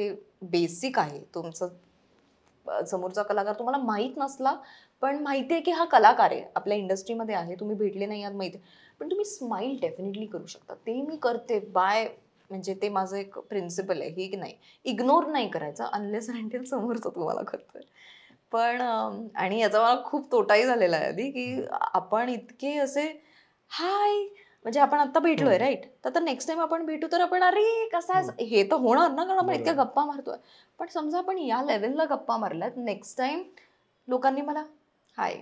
बेसिक आहे तुमचं समोरचा कलाकार तुम्हाला माहीत नसला पण माहिती आहे की हा कलाकार आहे आपल्या इंडस्ट्रीमध्ये आहे तुम्ही भेटले नाही आहात माहिती पण तुम्ही स्माईल डेफिनेटली करू शकता ते मी करते बाय म्हणजे ते माझं एक प्रिन्सिपल आहे ही की नाही इग्नोर नाही करायचं अनलेस अँटील समोरचं तुम्हाला करतोय पण आणि याचा मला खूप तोटाही झालेला आहे आधी की आपण इतके असे हाय म्हणजे आपण आता भेटलोय राईट तर नेक्स्ट टाइम आपण भेटू तर आपण अरे कसा हे तर होणार ना कारण आपण इतक्या गप्पा मारतोय पण समजा आपण या लेवलला गप्पा मारल्यात नेक्स्ट टाइम लोकांनी मला हाय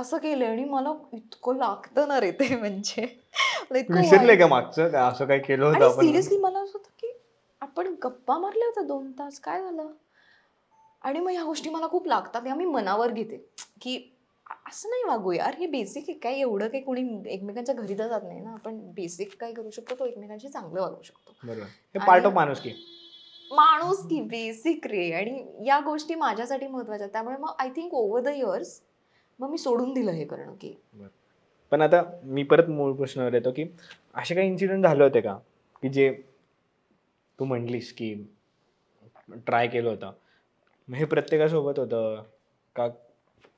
असं केलं आणि मला इतकं लागतं ना रे ते म्हणजे विसरले का मागचं असं काय केलं होतं सिरियसली मला असं होतं की आपण गप्पा मारल्या होत्या दोन तास काय झालं आणि मग ह्या गोष्टी मला खूप लागतात या मी मनावर घेते की असं नाही वागू यार हे बेसिक आहे काय एवढं काही कोणी एकमेकांच्या घरी तर जात नाही ना आपण बेसिक काय करू शकतो तो एकमेकांशी चांगलं वागू शकतो पार्ट ऑफ माणूस माणूस की बेसिक रे आणि या गोष्टी माझ्यासाठी महत्वाच्या त्यामुळे मग I think over the years मग मी सोडून दिलं हे करणं की पण आता मी परत मूळ प्रश्नावर येतो की असे काही इन्सिडेंट झाले होते का की जे तू म्हणलीस की ट्राय केलं होतं हे प्रत्येकासोबत होतं का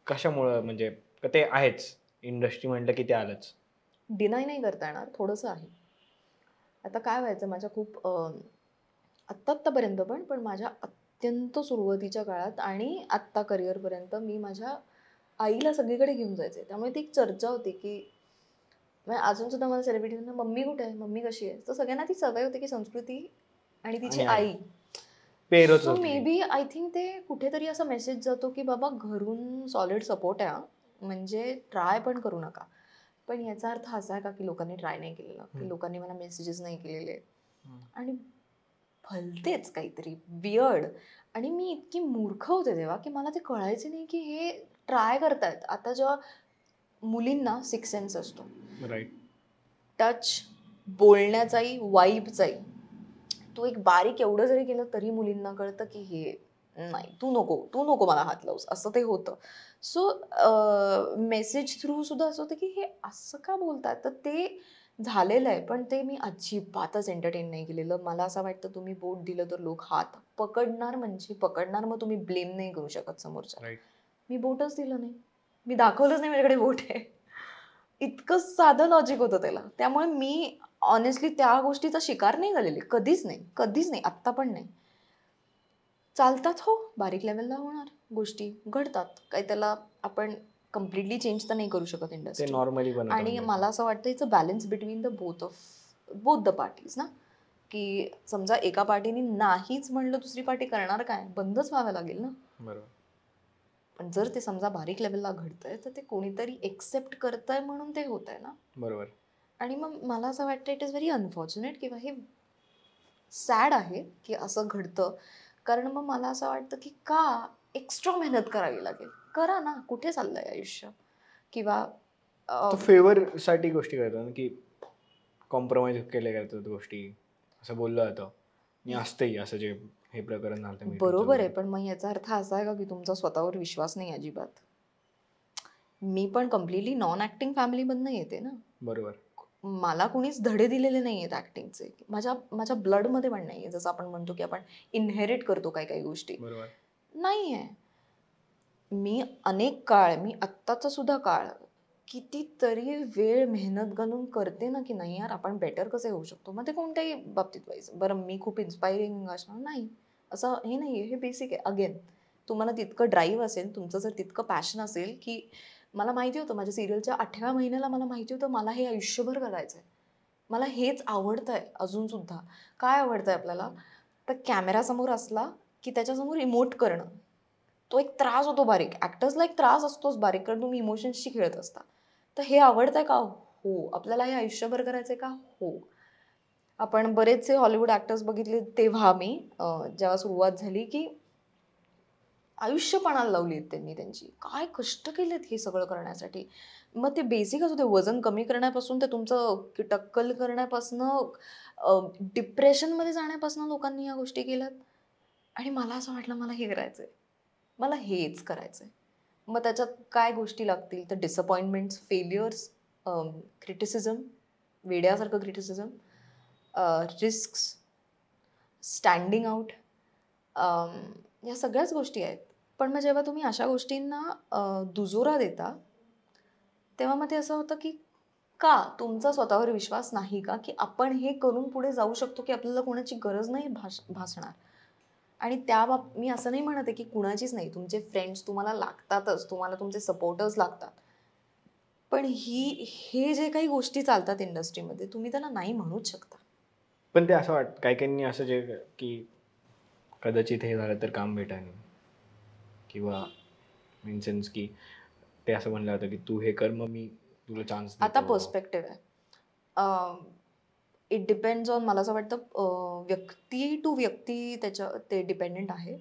कशामुळं म्हणजे ते आहेच इंडस्ट्री म्हटलं की ते आलंच डिनाय नाही करता येणार थोडंसं आहे आता काय व्हायचं माझ्या खूप आत्ता आत्तापर्यंत पण पण माझ्या अत्यंत सुरुवातीच्या काळात आणि आत्ता करिअरपर्यंत मी माझ्या आईला सगळीकडे घेऊन जायचे त्यामुळे ती एक चर्चा होती की अजून सुद्धा मला सेलिब्रिटी मम्मी कुठे आहे मम्मी कशी आहे तर सगळ्यांना ती सवय होती की संस्कृती आणि तिची आई so maybe I think ते कुठेतरी असा मेसेज जातो की बाबा घरून सॉलिड सपोर्ट आहे म्हणजे ट्राय पण करू नका पण याचा अर्थ असा आहे का की लोकांनी ट्राय नाही केलेला की लोकांनी मला मेसेजेस नाही केलेले आणि भलतेच काहीतरी बियर्ड आणि मी इतकी मूर्ख होते तेव्हा की मला ते कळायचे नाही की हे ट्राय करतायत आता जेव्हा मुलींना सिक्स सेन्स असतो राईट टच बोलण्याचाही वाईबचाही तू एक बारीक एवढं जरी केलं तरी मुलींना कळतं की हे नाही तू नको तू नको मला हात लावूस असं ते होतं सो मेसेज थ्रू सुद्धा असं होतं की हे असं का बोलतात तर ते झालेलं आहे पण ते मी अजिबातच एंटरटेन नाही केलेलं मला असं वाटतं तुम्ही बोट दिलं तर लोक हात पकडणार म्हणजे पकडणार मग तुम्ही ब्लेम नाही करू शकत समोरच्या मी बोटच दिलं नाही मी दाखवलंच नाही माझ्याकडे बोट आहे इतकं साधं लॉजिक होतं त्याला त्यामुळे मी ऑनेस्टली त्या गोष्टीचा शिकार नाही झालेली कधीच नाही कधीच नाही आत्ता पण नाही चालतात हो बारीक लेवलला होणार गोष्टी घडतात काही त्याला आपण कम्प्लिटली चेंज तर नाही करू शकत इंडस्ट्री नॉर्मली आणि मला असं वाटतं it's a balance between the both of both the parties ना की समजा एका पार्टीने नाहीच म्हणलं दुसरी पार्टी करणार काय बंदच व्हावं लागेल ना बरोबर पण जर ते समजा बारीक लेवलला आहे तर ते कोणीतरी एक्सेप्ट आहे म्हणून ते होत आहे ना बरोबर आणि मग मला असं वाटतं इट इज व्हेरी अनफॉर्च्युनेट किंवा हे सॅड आहे की असं घडतं कारण मग मला असं वाटतं की का एक्स्ट्रा मेहनत करावी लागेल करा ना कुठे आहे आयुष्य किंवा साठी गोष्टी करतात की कॉम्प्रोमाइज केले करतात गोष्टी असं बोललं जातं आणि असतंही असं जे हे प्रकरण बरोबर आहे पण मग याचा अर्थ असा आहे का की तुमचा स्वतःवर विश्वास नाही अजिबात मी पण कम्प्लिटली नॉन ऍक्टिंग फॅमिलीमधनं येते ना बरोबर मला कोणीच धडे दिलेले नाही आहेत ऍक्टिंगचे माझ्या माझ्या मध्ये पण नाही जसं आपण म्हणतो की आपण इनहेरिट करतो काही काही गोष्टी नाही आहे मी अनेक काळ मी आत्ताचा सुद्धा काळ कितीतरी वेळ मेहनत घालून करते ना की नाही यार आपण बेटर कसे होऊ शकतो मग ते कोणत्याही बाबतीत व्हायचं बरं मी खूप इन्स्पायरिंग असणार नाही असं हे नाही आहे हे बेसिक आहे अगेन तुम्हाला तितकं ड्राईव्ह असेल तुमचं जर तितकं पॅशन असेल की मला माहिती होतं माझ्या सिरियलच्या आठव्या महिन्याला मला माहिती होतं मला हे आयुष्यभर करायचं आहे मला हेच आवडतं आहे अजूनसुद्धा काय आवडतं आहे आपल्याला तर कॅमेरासमोर असला की त्याच्यासमोर इमोट करणं तो एक त्रास होतो बारीक ॲक्टर्सला एक त्रास असतोच बारीक कारण तुम्ही इमोशन्सशी खेळत असता तर हे आवडतं का हो, हो. आपल्याला हे आयुष्यभर करायचं आहे का हो आपण बरेचसे हॉलिवूड ॲक्टर्स बघितले तेव्हा मी जेव्हा सुरुवात झाली की आयुष्यपणाला लावली आहेत त्यांनी त्यांची काय कष्ट केलेत हे सगळं करण्यासाठी मग ते बेसिक असू दे वजन कमी करण्यापासून ते तुमचं टक्कल करण्यापासून डिप्रेशनमध्ये जाण्यापासून लोकांनी या गोष्टी केल्यात आणि मला असं वाटलं मला हे करायचं आहे मला हेच करायचं आहे मग त्याच्यात काय गोष्टी लागतील तर डिसअपॉइंटमेंट्स फेल्युअर्स क्रिटिसिझम वेड्यासारखं क्रिटिसिझम रिस्क स्टँडिंग आउट ह्या सगळ्याच गोष्टी आहेत पण मग जेव्हा तुम्ही अशा गोष्टींना दुजोरा देता तेव्हा मग ते असं होतं की का तुमचा स्वतःवर विश्वास नाही का की आपण हे करून पुढे जाऊ शकतो की आपल्याला कोणाची गरज नाही भाष भासणार आणि त्या बाब मी असं नाही म्हणत आहे की कुणाचीच नाही तुमचे फ्रेंड्स तुम्हाला लागतातच तुम्हाला तुमचे सपोर्टर्स लागतात पण ही हे जे काही गोष्टी चालतात इंडस्ट्रीमध्ये तुम्ही त्यांना नाही म्हणूच शकता पण ते असं वाट काही काहींनी असं जे की कदाचित हे झालं तर काम भेटायला किंवा इन की ते असं म्हणलं होतं की तू हे कर मी तुला चान्स आता पर्स्पेक्टिव्ह आहे इट डिपेंड्स ऑन मला असं वाटतं व्यक्ती टू व्यक्ती त्याच्या ते डिपेंडेंट आहे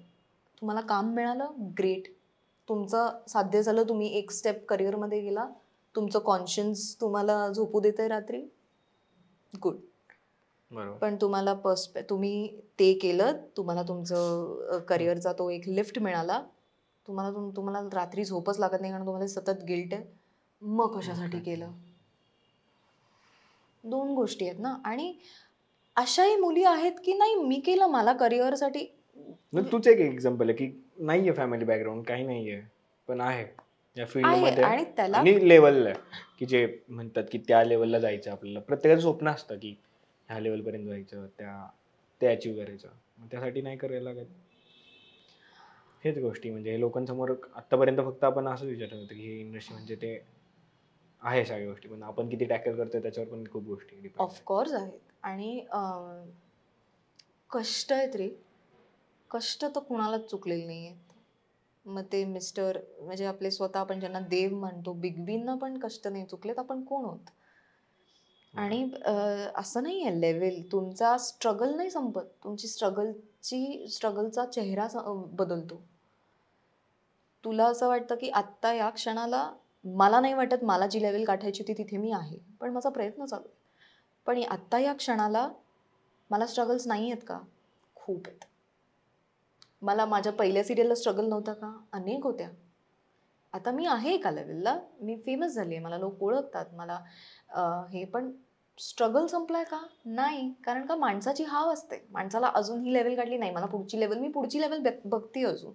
तुम्हाला काम मिळालं ग्रेट तुमचं साध्य झालं तुम्ही एक स्टेप करिअरमध्ये गेला तुमचं कॉन्शियन्स तुम्हाला झोपू आहे रात्री गुड पण तुम्हाला पर्स्प तुम्ही ते केलं तुम्हाला तुमचं करिअरचा तो एक लिफ्ट मिळाला तुम्हाला तुम्हाला रात्री झोपच लागत नाही कारण तुम्हाला सतत गिल्ट आहे मग कशासाठी केलं दोन गोष्टी आहेत ना आणि अशाही मुली आहेत की नाही मी केलं मला करिअरसाठी तूच एक एक्झाम्पल आहे की नाही आहे फॅमिली बॅकग्राऊंड काही नाही आहे पण आहे या फील्डमध्ये आणि त्याला लेवलला की जे म्हणतात की त्या लेवलला जायचं आपल्याला प्रत्येकाचं स्वप्न असतं की ह्या लेवलपर्यंत जायचं त्या ते अचीव्ह करायचं त्यासाठी नाही करायला लागत हेच गोष्टी म्हणजे हे लोकांसमोर आतापर्यंत फक्त आपण असं विचारत होतो की हे इंडस्ट्री म्हणजे ते आहे सगळ्या गोष्टी पण आपण किती टॅकल करतोय त्याच्यावर पण खूप गोष्टी ऑफकोर्स आहेत आणि कष्ट आहेत रे कष्ट तर कुणालाच चुकलेले नाही आहेत मग ते मिस्टर म्हणजे आपले स्वतः आपण ज्यांना देव म्हणतो बिग बींना पण कष्ट नाही चुकलेत आपण कोण होत आणि असं नाही आहे लेवल तुमचा स्ट्रगल नाही संपत तुमची स्ट्रगलची स्ट्रगलचा चेहरा बदलतो तुला असं वाटतं की आत्ता या क्षणाला मला नाही वाटत मला जी लेवल गाठायची ती तिथे मी आहे पण माझा प्रयत्न चालू आहे पण आत्ता या क्षणाला मला स्ट्रगल्स नाही आहेत का खूप आहेत मला माझ्या पहिल्या सिरियलला स्ट्रगल नव्हता का अनेक होत्या आता मी आहे एका लेवलला मी फेमस झाली आहे मला लोक ओळखतात मला हे पण स्ट्रगल संपलाय का नाही कारण का माणसाची हाव असते माणसाला अजून ही लेवल काढली नाही मला पुढची लेवल मी पुढची लेवल बघते अजून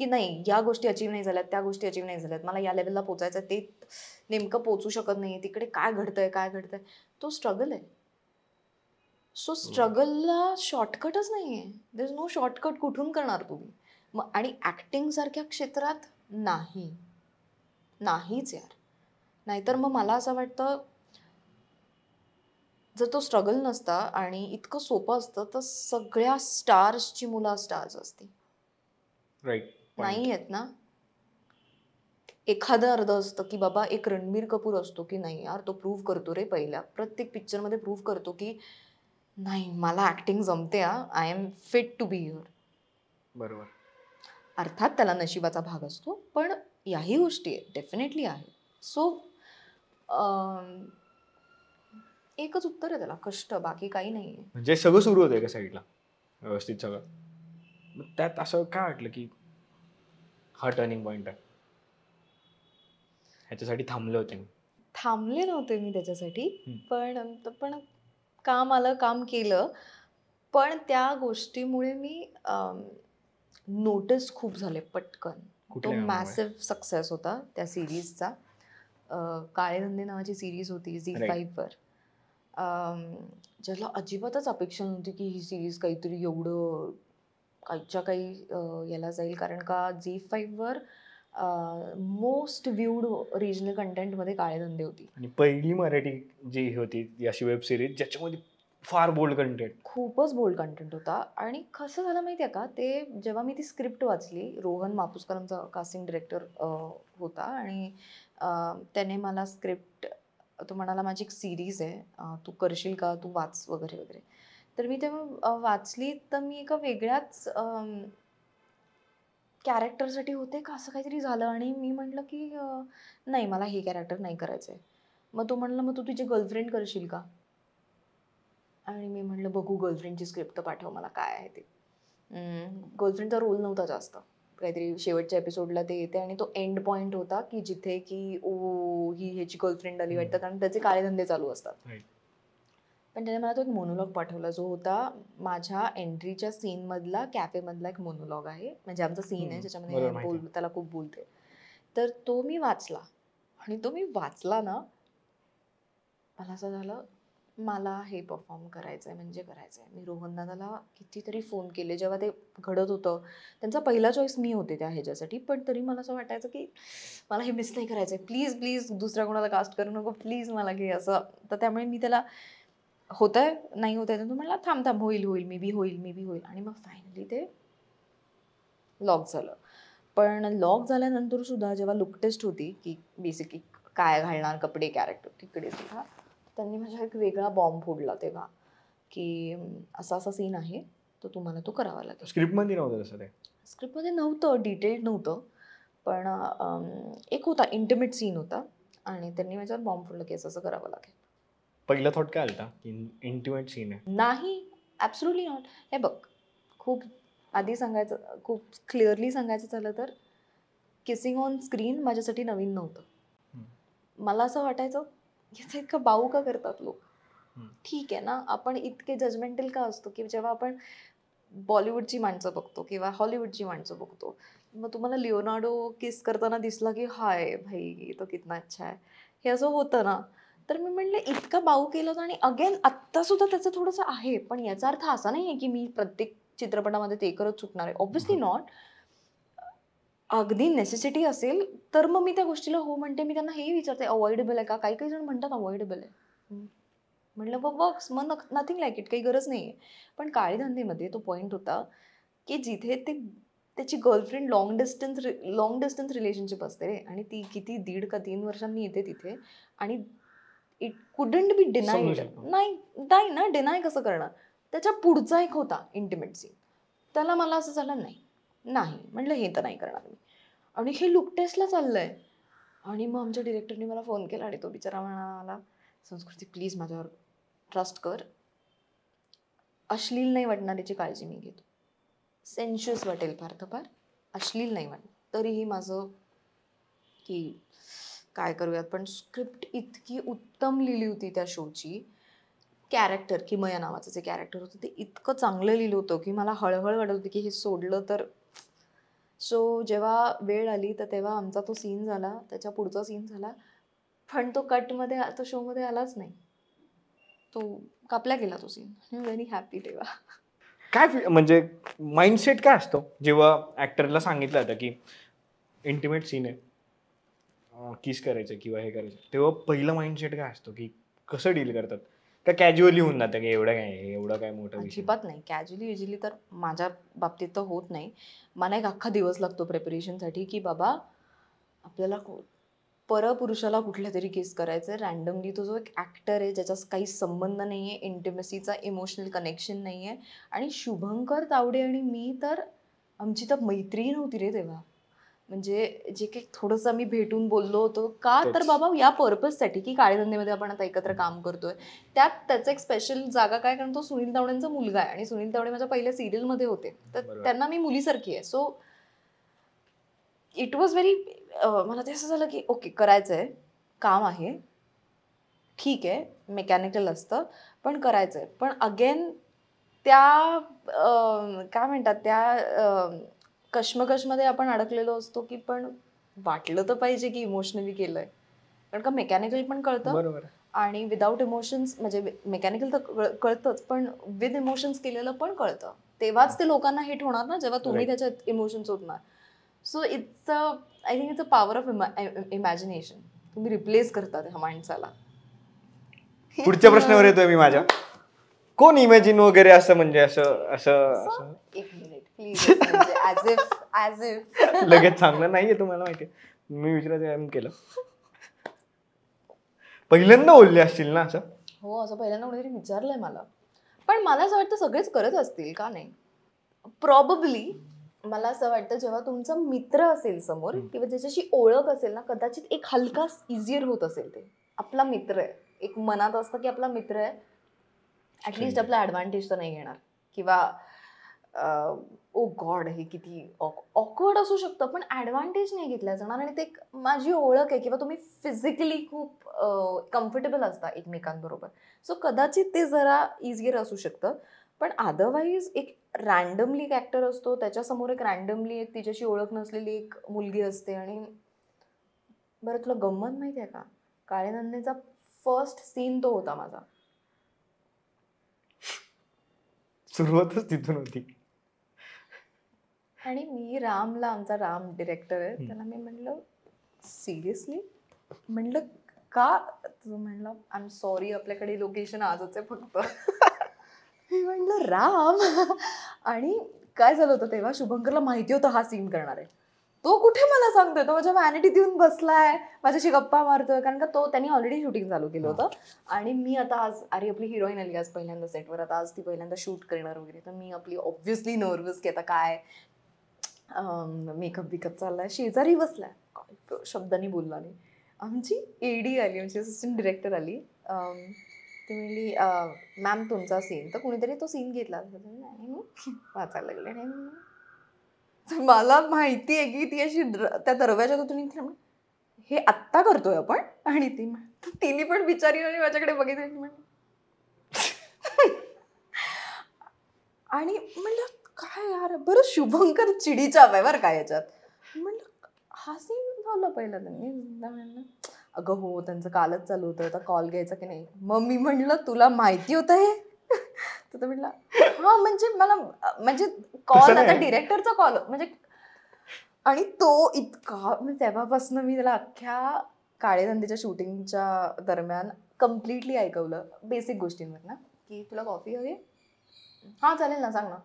की नाही या गोष्टी अचीव नाही झाल्यात त्या गोष्टी अचीव नाही झाल्यात मला या लेवलला पोचायचं ते नेमकं पोचू शकत नाही तिकडे काय घडतंय काय घडतंय तो स्ट्रगल आहे सो स्ट्रगलला शॉर्टकटच नाही आहे इज नो शॉर्टकट कुठून करणार तुम्ही मग आणि सारख्या क्षेत्रात नाही नाहीच यार नाहीतर मग मला असं वाटतं जर तो स्ट्रगल नसता आणि इतकं सोपं असतं तर सगळ्या स्टार्सची मुलं स्टार्स असते राईट नाही आहेत ना एखादं अर्ध असतं की बाबा एक रणबीर कपूर असतो की नाही यार तो प्रूव्ह करतो रे पहिला प्रत्येक पिक्चरमध्ये प्रूव्ह करतो की नाही मला ऍक्टिंग जमते I am fit to be your बरोबर अर्थात त्याला नशिबाचा भाग असतो पण याही गोष्टी डेफिनेटली आहे सो एकच उत्तर आहे त्याला कष्ट बाकी काही नाही म्हणजे सगळं सुरू होतं एका साईडला व्यवस्थित सगळं त्यात असं काय वाटलं की हा टर्निंग पॉईंट आहे ह्याच्यासाठी थांबले होते मी थांबले नव्हते मी त्याच्यासाठी पण पण काम आलं काम केलं पण त्या गोष्टीमुळे मी नोटीस खूप झाले पटकन तो मॅसिव्ह सक्सेस होता त्या सिरीजचा काळे धंदे नावाची सिरीज होती झी फाईव्हवर ज्याला अजिबातच अपेक्षा नव्हती की ही सिरीज काहीतरी एवढं आजच्या काही याला जाईल कारण का झी फाईव्हवर मोस्ट व्ह्यूड रिजनल कंटेंटमध्ये धंदे होती आणि पहिली मराठी जी होती अशी वेब सिरीज ज्याच्यामध्ये फार बोल्ड कंटेंट खूपच बोल्ड कंटेंट होता आणि कसं झालं माहिती आहे का ते जेव्हा मी ती स्क्रिप्ट वाचली रोहन मापूसकर आमचा कास्टिंग डिरेक्टर होता आणि त्याने मला स्क्रिप्ट तो म्हणाला माझी एक सिरीज आहे तू करशील का तू वाच वगैरे वगैरे तर मी तेव्हा वाचली तर मी एका वेगळ्याच कॅरेक्टरसाठी होते का असं काहीतरी झालं आणि मी म्हटलं की नाही मला हे कॅरेक्टर नाही करायचं मग तो म्हणलं मग तू तुझी गर्लफ्रेंड करशील का आणि मी म्हटलं बघू गर्लफ्रेंडची स्क्रिप्ट पाठव मला काय आहे ते गर्लफ्रेंडचा रोल नव्हता जास्त काहीतरी शेवटच्या एपिसोडला ते येते आणि तो एंड पॉईंट होता की जिथे की ओ ही ह्याची गर्लफ्रेंड आली वाटतं कारण त्याचे धंदे चालू असतात पण त्याने मला तो एक मोनोलॉग पाठवला जो होता माझ्या एंट्रीच्या सीनमधला कॅफेमधला एक मोनोलॉग आहे म्हणजे आमचा सीन आहे ज्याच्यामध्ये बोल त्याला खूप बोलते तर तो मी वाचला आणि तो मी वाचला ना मला असं झालं मला हे परफॉर्म करायचं आहे म्हणजे करायचं आहे मी रोहन दादाला कितीतरी फोन केले जेव्हा ते घडत होतं त्यांचा पहिला चॉईस मी होते त्या ह्याच्यासाठी पण तरी मला असं वाटायचं की मला हे मिस नाही करायचं आहे प्लीज प्लीज दुसऱ्या कोणाला कास्ट करू नको प्लीज मला घे असं तर त्यामुळे मी त्याला आहे नाही होत आहे तर म्हणला थांब थांब होईल होईल मे बी होईल मे बी होईल आणि मग फायनली ते लॉक झालं पण लॉक झाल्यानंतर सुद्धा जेव्हा लुक टेस्ट होती की बेसिकली काय घालणार कपडे कॅरेक्टर तिकडे सुद्धा त्यांनी माझ्या एक वेगळा बॉम्ब फोडला तेव्हा की असा असा सीन आहे तर तुम्हाला तो करावा लागेल स्क्रिप्टमध्ये नव्हतं तसं ते स्क्रिप्टमध्ये नव्हतं डिटेल नव्हतं पण एक होता इंटिमेट सीन होता आणि त्यांनी माझ्यावर बॉम्ब फोडला की असं असं करावं लागेल पहिला थॉट काय आलता इंटिमेट सीन आहे नाही ॲब्सोल्युटली नॉट हे बघ खूप आधी सांगायचं खूप क्लिअरली सांगायचं झालं तर किसिंग ऑन स्क्रीन माझ्यासाठी नवीन नव्हतं मला असं वाटायचं याचा इतका बाऊ का करतात लोक ठीक आहे ना आपण इतके जजमेंटल का असतो की जेव्हा आपण बॉलिवूडची माणसं बघतो किंवा हॉलिवूडची माणसं बघतो मग तुम्हाला लिओनार्डो किस करताना दिसला की हाय भाई तो कितना अच्छा आहे हे असं होतं ना तर मी म्हणले इतकं बाऊ केलं होतं आणि अगेन आत्ता सुद्धा त्याचं थोडंसं आहे पण याचा अर्थ असा नाही आहे की मी प्रत्येक चित्रपटामध्ये ते करत चुकणार आहे ऑब्व्हियसली नॉट अगदी नेसेसिटी असेल तर मग मी त्या गोष्टीला हो म्हणते मी त्यांना हेही विचारते अवॉइडेबल आहे का काही काही जण म्हणतात अवॉइडेबल आहे म्हणलं बघ बक्स मग नथिंग लाईक इट काही गरज नाही आहे पण काळीधंदेमध्ये तो पॉईंट होता की जिथे ते त्याची girlfriend long distance long distance relationship असते रे आणि ती किती दीड का तीन वर्षांनी येते तिथे आणि इट कुडंट बी डिनाय नाही नाही ना डिनाय कसं करणार त्याच्या पुढचा एक होता इंटिमेट सीन त्याला मला असं झालं नाही नाही म्हटलं हे तर नाही करणार मी आणि हे लुक टेस्टला चाललंय आणि मग आमच्या डिरेक्टरने मला फोन केला आणि तो बिचारा म्हणाला संस्कृती प्लीज माझ्यावर ट्रस्ट कर अश्लील नाही वाटणार याची काळजी मी घेतो सेन्शुअस वाटेल फार तर फार अश्लील नाही वाटणार तरीही माझं की काय करूयात पण स्क्रिप्ट इतकी उत्तम लिहिली होती त्या शोची कॅरेक्टर किमया नावाचं जे कॅरेक्टर होतं ते इतकं चांगलं लिहिलं होतं की मला हळहळ वाटत होती की हे सोडलं तर सो जेव्हा वेळ आली तर तेव्हा आमचा तो सीन झाला त्याच्या पुढचा सीन झाला पण तो कटमध्ये तो शोमध्ये आलाच नाही तो कापला गेला तो सीन व्हेरी हॅपी तेव्हा काय म्हणजे माइंडसेट काय असतो जेव्हा ऍक्टरला सांगितलं होतं की इंटिमेट सीन आहे किस करायचं किंवा हे करायचं तेव्हा पहिलं माइंडसेट काय असतो की कसं डील करतात का कॅज्युअली होऊन जातं की एवढं काय एवढं काय मोठं अजिबात नाही कॅज्युअली युजली तर माझ्या बाबतीत तर होत नाही मला एक अख्खा दिवस लागतो प्रेपरेशनसाठी की बाबा आपल्याला परपुरुषाला कुठल्या तरी केस करायचं आहे रँडमली तो जो एक ॲक्टर आहे ज्याचा काही संबंध नाही आहे इंटिमसीचा इमोशनल कनेक्शन नाही आहे आणि शुभंकर तावडे आणि मी तर आमची तर मैत्रीही नव्हती रे तेव्हा म्हणजे जे काही थोडंसं मी भेटून बोललो होतो का तर बाबा या पर्पजसाठी की काळेधंदेमध्ये आपण आता एकत्र काम करतोय त्यात त्याचं एक स्पेशल जागा काय कारण तो सुनील तावडेंचा मुलगा आहे आणि सुनील तावडे माझ्या पहिल्या सिरियलमध्ये होते तर त्यांना मी मुलीसारखी आहे सो इट वॉज व्हेरी मला ते असं झालं की ओके करायचं आहे काम आहे ठीक आहे मेकॅनिकल असतं पण करायचं आहे पण अगेन त्या काय म्हणतात त्या मध्ये आपण अडकलेलो असतो की पण वाटलं तर पाहिजे की इमोशनली केलंय कारण का मेकॅनिकल पण कळतं बरोबर आणि विदाऊट इमोशन्स म्हणजे मेकॅनिकल तर कळतंच पण विथ इमोशन्स केलेलं पण कळतं तेव्हाच ते लोकांना हिट होणार ना जेव्हा तुम्ही त्याच्यात इमोशन्स होणार so it's a I think it's a power of imagination तुम्ही रिप्लेस करता त्या माणसाला पुढच्या प्रश्नावर येतोय मी माझ्या कोण इमॅजिन वगैरे असं म्हणजे असं असं please as if as if लगेच चांगलं नाहीये तुम्हाला माहिती मी विचारायचं काम केलं पहिल्यांदा बोलले असतील ना असं हो असं पहिल्यांदा तरी विचारलंय मला पण मला असं वाटतं सगळेच करत असतील का नाही प्रॉब्ली मला असं वाटतं जेव्हा तुमचा मित्र असेल समोर किंवा ज्याच्याशी ओळख असेल ना कदाचित एक हलका इझियर होत असेल ते आपला मित्र आहे एक मनात असतं की आपला मित्र आहे ॲटलिस्ट आपला ॲडव्हान्टेज तर नाही घेणार किंवा ओ गॉड हे किती ऑकवर्ड असू शकतं पण ॲडव्हान्टेज नाही घेतला जाणार आणि ते माझी ओळख आहे किंवा तुम्ही फिजिकली खूप कम्फर्टेबल असता एकमेकांबरोबर सो कदाचित ते जरा इझियर असू शकतं पण अदरवाईज एक रँडमली एक ॲक्टर असतो त्याच्यासमोर एक रँडमली एक तिच्याशी ओळख नसलेली एक मुलगी असते आणि बरं तुला गंमत माहिती आहे का काळेनंदेचा फर्स्ट सीन तो होता माझा सुरुवातच तिथून होती आणि मी रामला आमचा राम डिरेक्टर आहे त्याला मी म्हटलं सिरियसली म्हटलं का तू म्हणलं आय एम सॉरी आपल्याकडे लोकेशन आजच आहे फक्त मी म्हटलं राम आणि काय झालं होतं तेव्हा शुभंकरला माहिती होतं हा सीन करणार आहे तो कुठे मला सांगतोय तो माझ्या वॅनिटी देऊन बसलाय माझ्याशी गप्पा मारतोय कारण का तो त्यांनी ऑलरेडी शूटिंग चालू केलं होतं आणि मी आता आज अरे आपली हिरोईन आली आज पहिल्यांदा सेटवर आता आज ती पहिल्यांदा शूट करणार वगैरे तर मी आपली ऑब्व्हियसली नर्वस की आता काय मेकअप बिकअप चालला शेजारी बसला शब्दानी बोलला नाही आमची एडी आली आमची असिस्टंट डिरेक्टर आली ती म्हणली मॅम तुमचा सीन तर कोणीतरी तो सीन घेतला नाही वाचायला लागले नाही मला माहिती आहे की ती अशी त्या तो तुम्ही हे आत्ता करतोय आपण आणि ती तिने पण बिचारी आणि माझ्याकडे बघितली आणि म्हणलं काय यार बरं शुभंकर चिडीचा बरं काय याच्यात म्हणलं हा सीन झालं पहिला त्यांनी अगं हो त्यांचं कालच चालू होतं आता कॉल घ्यायचा की नाही मग मी म्हणलं तुला माहिती होतं हे (laughs) तर म्हटलं हा म्हणजे मला म्हणजे कॉल आता डिरेक्टरचा कॉल हो, म्हणजे आणि तो इतका म्हणजे तेव्हापासून मी त्याला अख्ख्या काळेधंद्याच्या शूटिंगच्या दरम्यान कम्प्लिटली ऐकवलं बेसिक गोष्टींवर ना की तुला कॉफी हवी हां चालेल ना सांग ना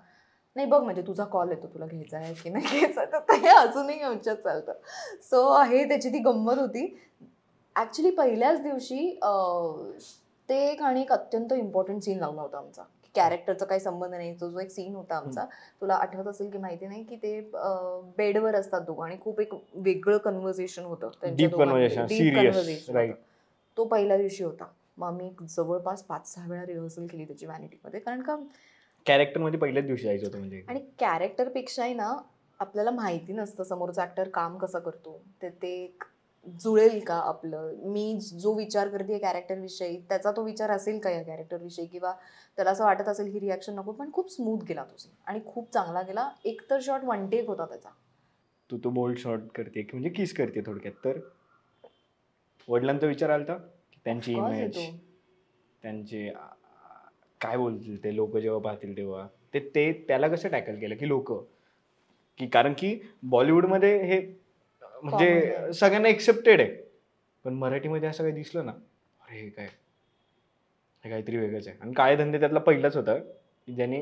नाही बघ म्हणजे तुझा कॉल येतो तुला घ्यायचा आहे की नाही घ्यायचा तर ते अजूनही आमच्यात चालतं सो हे त्याची ती गंमत होती ॲक्च्युली पहिल्याच दिवशी ते एक आणि एक अत्यंत इम्पॉर्टंट सीन लावला होता आमचा कॅरेक्टरचा काही संबंध नाही तो जो एक सीन होता आमचा तुला आठवत असेल की माहिती नाही की ते बेडवर असतात दोघं आणि खूप एक वेगळं कन्व्हर्सेशन होतं त्यांच्या तो पहिल्या दिवशी होता मग आम्ही जवळपास पाच सहा वेळा रिहर्सल केली त्याची व्हॅनिटीमध्ये कारण का कॅरेक्टर मध्ये पहिल्याच दिवशी जायचं होतं म्हणजे आणि कॅरेक्टर पेक्षाही ना आपल्याला माहिती नसतं समोरचा ऍक्टर काम कसं करतो ते ते जुळेल का आपलं मी जो विचार करते कॅरेक्टर विषयी त्याचा तो विचार असेल का या कॅरेक्टर विषयी किंवा त्याला असं वाटत असेल ही रिॲक्शन नको पण खूप स्मूथ गेला तो सीन आणि खूप चांगला गेला एक तर शॉट वन टेक होता त्याचा तू तो बोल्ड शॉट करते की म्हणजे किस करते थोडक्यात तर वडिलांचा विचार आला त्यांची इमेज त्यांचे काय बोलतील ते लोक जेव्हा पाहतील तेव्हा ते ते त्याला कसं टॅकल केलं की लोक की कारण की बॉलिवूडमध्ये हे म्हणजे सगळ्यांना एक्सेप्टेड आहे पण मराठीमध्ये असं काही दिसलं ना अरे हे काय हे काहीतरी वेगळंच आहे आणि काय धंदे त्यातला पहिलाच होता की ज्यांनी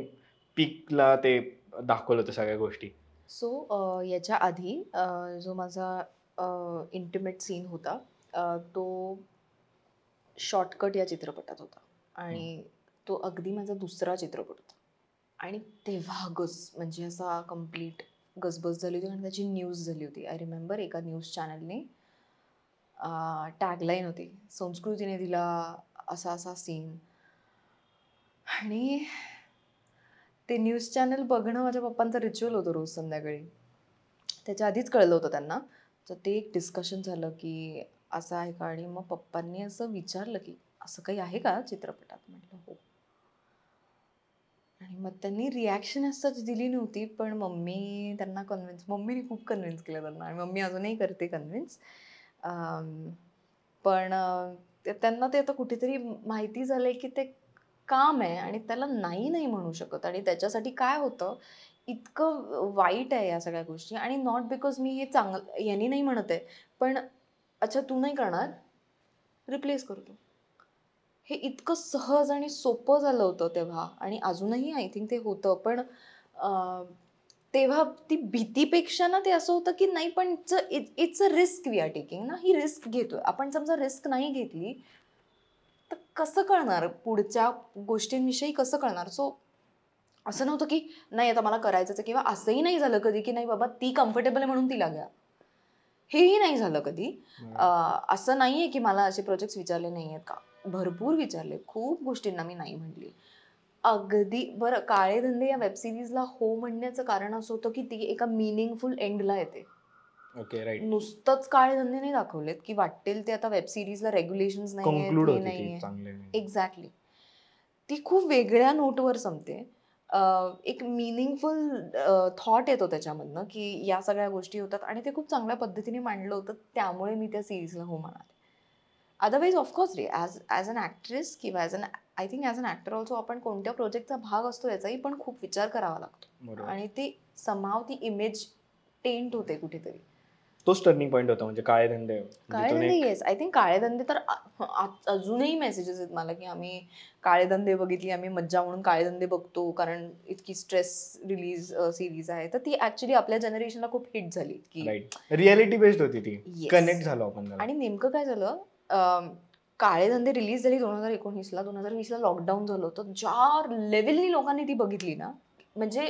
पीकला ते दाखवलं होतं सगळ्या गोष्टी सो याच्या आधी जो माझा इंटिमेट सीन होता तो शॉर्टकट या चित्रपटात होता आणि तो अगदी माझा दुसरा चित्रपट होता आणि तेव्हा गस म्हणजे असा कम्प्लीट गजबज झाली होती आणि त्याची न्यूज झाली होती आय रिमेंबर एका न्यूज चॅनलने टॅगलाईन होती संस्कृतीने दिला असा असा सीन आणि ते न्यूज चॅनल बघणं माझ्या पप्पांचं रिच्युअल होतं रोज संध्याकाळी त्याच्या आधीच कळलं होतं त्यांना तर ते एक डिस्कशन झालं की असं आहे का आणि मग पप्पांनी असं विचारलं की असं काही आहे का चित्रपटात म्हटलं आणि मग त्यांनी रिॲक्शन असंच दिली नव्हती पण मम्मी त्यांना कन्व्हिन्स मम्मीने खूप कन्व्हिन्स केलं त्यांना आणि मम्मी अजूनही करते कन्व्हिन्स पण त्यांना ते आता कुठेतरी माहिती झालं आहे की ते काम आहे आणि त्याला नाही नाही म्हणू शकत आणि त्याच्यासाठी काय होतं इतकं वाईट आहे या सगळ्या गोष्टी आणि नॉट बिकॉज मी हे चांगलं यांनी नाही म्हणत आहे पण अच्छा तू नाही करणार रिप्लेस करतो हे इतकं सहज आणि सोपं झालं होतं तेव्हा आणि अजूनही आय थिंक ते होतं पण तेव्हा ती भीतीपेक्षा ना ते असं होतं की नाही पण it's it's a risk we are taking ना ही रिस्क घेतोय आपण समजा रिस्क नाही घेतली तर कसं कळणार पुढच्या गोष्टींविषयी कसं कळणार सो असं नव्हतं की नाही आता मला करायचंच किंवा असंही नाही झालं कधी की नाही बाबा ती कम्फर्टेबल आहे म्हणून तिला घ्या हेही नाही झालं कधी असं नाही आहे की मला असे प्रोजेक्ट्स विचारले नाही आहेत का भरपूर विचारले खूप गोष्टींना मी नाही म्हटली अगदी बरं काळे धंदे या वेब सिरीजला हो म्हणण्याचं कारण असं होतं की ती एका मिनिंगफुल एंडला येते ओके राईट नुसतंच काळे धंदे नाही दाखवलेत की वाटेल ते आता वेब सिरीजला रेग्युलेशन नाही एक्झॅक्टली ती खूप वेगळ्या नोटवर संपते एक मिनिंगफुल थॉट येतो त्याच्यामधनं की या सगळ्या गोष्टी होतात आणि ते खूप चांगल्या पद्धतीने मांडलं होतं त्यामुळे मी त्या सिरीजला हो म्हणाले अदरवाईज ऑफकोर्स रे ॲज ॲज अन ॲक्ट्रेस किंवा as an I think as an actor also आपण कोणत्या प्रोजेक्टचा भाग असतो याचाही पण खूप विचार करावा लागतो आणि ती समाव ती इमेज टेंट होते कुठेतरी तो टर्निंग पॉईंट होता म्हणजे काळे धंदे काळे धंदे येस आय थिंक काळे धंदे तर अजूनही मेसेजेस आहेत मला की आम्ही काळे धंदे बघितली आम्ही मज्जा म्हणून काळे धंदे बघतो कारण इतकी स्ट्रेस रिलीज सिरीज आहे तर ती ऍक्च्युली आपल्या जनरेशनला खूप हिट झाली की रियालिटी बेस्ड होती ती कनेक्ट झालो आपण आणि नेमकं काय झालं काळे धंदे रिलीज झाली दोन हजार एकोणीसला दोन हजार वीसला लॉकडाऊन झालं होतं ज्या लेवलनी लोकांनी ती बघितली ना म्हणजे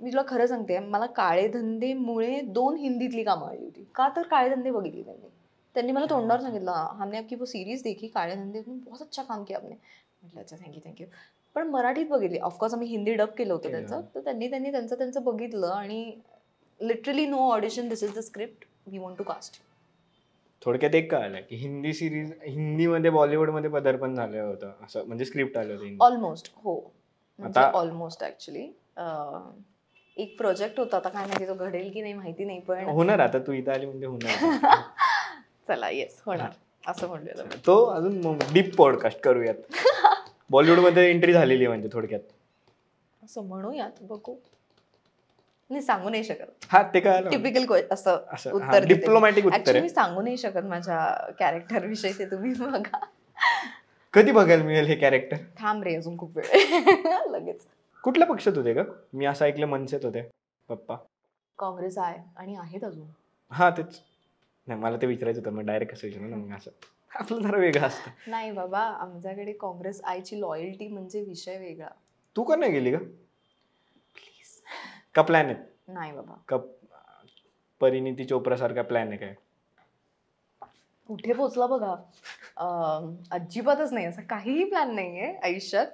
मी तुला खरं सांगते मला काळे धंदेमुळे दोन हिंदीतली कामं आली होती का तर काळे धंदे बघितली त्यांनी त्यांनी मला तोंडावर सांगितलं हमने आपकी वो सिरीज देखी काळे काळेधंदे बहुत अच्छा काम किया आपने म्हटलं अच्छा थँक्यू थँक्यू पण मराठीत बघितली ऑफकोर्स आम्ही हिंदी डब केलं होतं त्यांचं तर त्यांनी त्यांनी त्यांचं त्यांचं बघितलं आणि literally no audition this is the script we want to cast थोडक्यात एक कळलं की हिंदी सिरीज बॉलिवूड मध्ये पदार्पण झालं होतं असं म्हणजे स्क्रिप्ट आलं होतं ऑलमोस्ट हो आता ऑलमोस्ट म्हणजे ऍक्च्युली एक प्रोजेक्ट होता आता काय माहिती तो घडेल की नाही माहिती नाही पण होणार आता तू इथं आली म्हणजे होणार (laughs) चला येस होणार असं म्हणलं तो अजून डीप पॉडकास्ट करूयात बॉलिवूडमध्ये (laughs) एंट्री झालेली म्हणजे थोडक्यात असं म्हणूयात बघू मी सांगू नाही शकत हा ते काय टिपिकल असं उत्तर डिप्लोमॅटिक उत्तर मी सांगू नाही शकत माझ्या कॅरेक्टर विषयी ते तुम्ही बघा कधी बघायला मिळेल हे कॅरेक्टर थांब रे अजून खूप वेळ (laughs) लगेच कुठल्या पक्षात होते का मी असं ऐकलं मनसेत होते पप्पा काँग्रेस आहे आणि आहेत अजून हा तेच नाही मला ते विचारायचं होतं मग डायरेक्ट कसं विचारलं ना मग असं आपलं जरा वेगळं असतं नाही बाबा आमच्याकडे काँग्रेस आयची लॉयल्टी म्हणजे विषय वेगळा तू का नाही गेली का का प्लॅन आहेत नाही बाबा का परिणिती चोप्रा सारखा प्लॅन आहे काय कुठे पोचला बघा अजिबातच नाही असं काहीही प्लॅन नाहीये आयुष्यात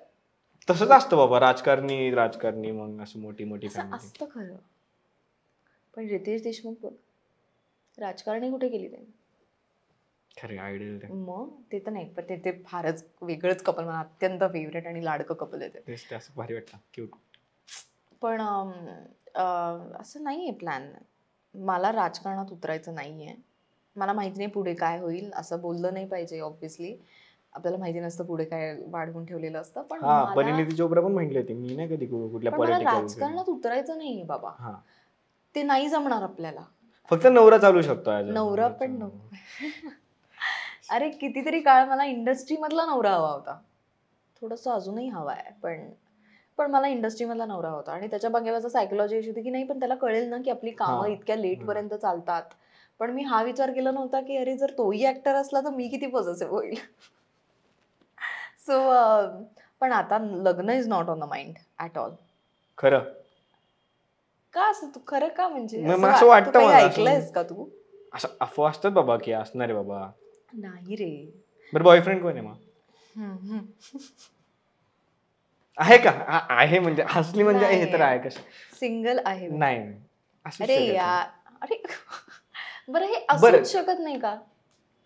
तसंच असतं बाबा राजकारणी राजकारणी मग असं मोठी मोठी असतं खरं पण रितेश देशमुख बघ राजकारणी कुठे गेली त्यांनी खरे आयडियल मग ते तर नाही पण ते ते फारच वेगळंच कपल मला अत्यंत फेवरेट आणि लाडकं कपल आहे ते असं भारी वाटतं क्यूट पण असं नाही आहे प्लॅन मला राजकारणात उतरायचं नाही आहे मला माहिती नाही पुढे काय होईल असं बोललं नाही पाहिजे ऑब्व्हियसली आपल्याला माहिती नसतं पुढे काय वाढवून ठेवलेलं असतं पण परिणिती चोप्रा पण म्हटली होती मी नाही कधी कुठल्या राजकारणात उतरायचं नाहीये बाबा ते नाही जमणार आपल्याला फक्त नवरा चालू शकतो नवरा पण नको अरे कितीतरी काळ मला इंडस्ट्री मधला नवरा हवा होता थोडस अजूनही हवा आहे पण पण मला इंडस्ट्रीमधला नवरा होता आणि त्याच्या बंगल्याचा सायकोलॉजी अशी होती की नाही पण त्याला कळेल ना की आपली कामं इतक्या लेट पर्यंत चालतात पण मी हा विचार केला नव्हता की अरे जर तोही ऍक्टर असला तर मी किती पॉझिटिव्ह होईल सो (laughs) पण आता लग्न is not on the mind at all खरं का असं तू खरं का म्हणजे असं वाटतं ऐकलंयस का तू असं अफवा असतात बाबा की असणार बाबा नाही रे बरं बॉयफ्रेंड कोण आहे मग (laughs) आहे का आहे म्हणजे हसली म्हणजे आहे हे तर आहे कशी सिंगल आहे नाही अरे शकत (laughs) अरे बरं हे शकत नाही का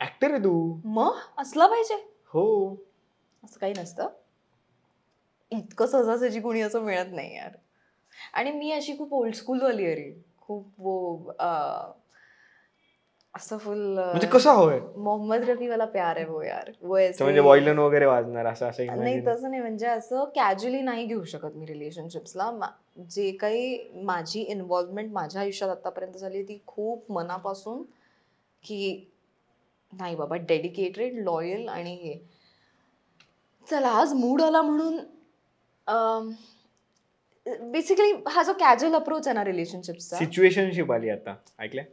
ऍक्टर आहे तू मग असला पाहिजे हो असं काही नसतं इतकं सहजासहजी कोणी असं मिळत नाही यार आणि मी अशी खूप ओल्ड स्कूल वाली अरे खूप असं फुल म्हणजे कसा होय मोहम्मद रफी वाला प्यार आहे वो यार वो म्हणजे वॉयलन वगैरे वाजणार असं असं नाही तसं नाही म्हणजे असं कॅज्युअली नाही घेऊ शकत मी रिलेशनशिप्सला जे काही माझी इन्व्हॉल्वमेंट माझ्या आयुष्यात आतापर्यंत झाली ती खूप मनापासून की नाही बाबा डेडिकेटेड लॉयल आणि हे चला आज मूड आला म्हणून बेसिकली हा जो कॅज्युअल अप्रोच आहे ना रिलेशनशिपचा सिच्युएशनशिप आली आता ऐकल्या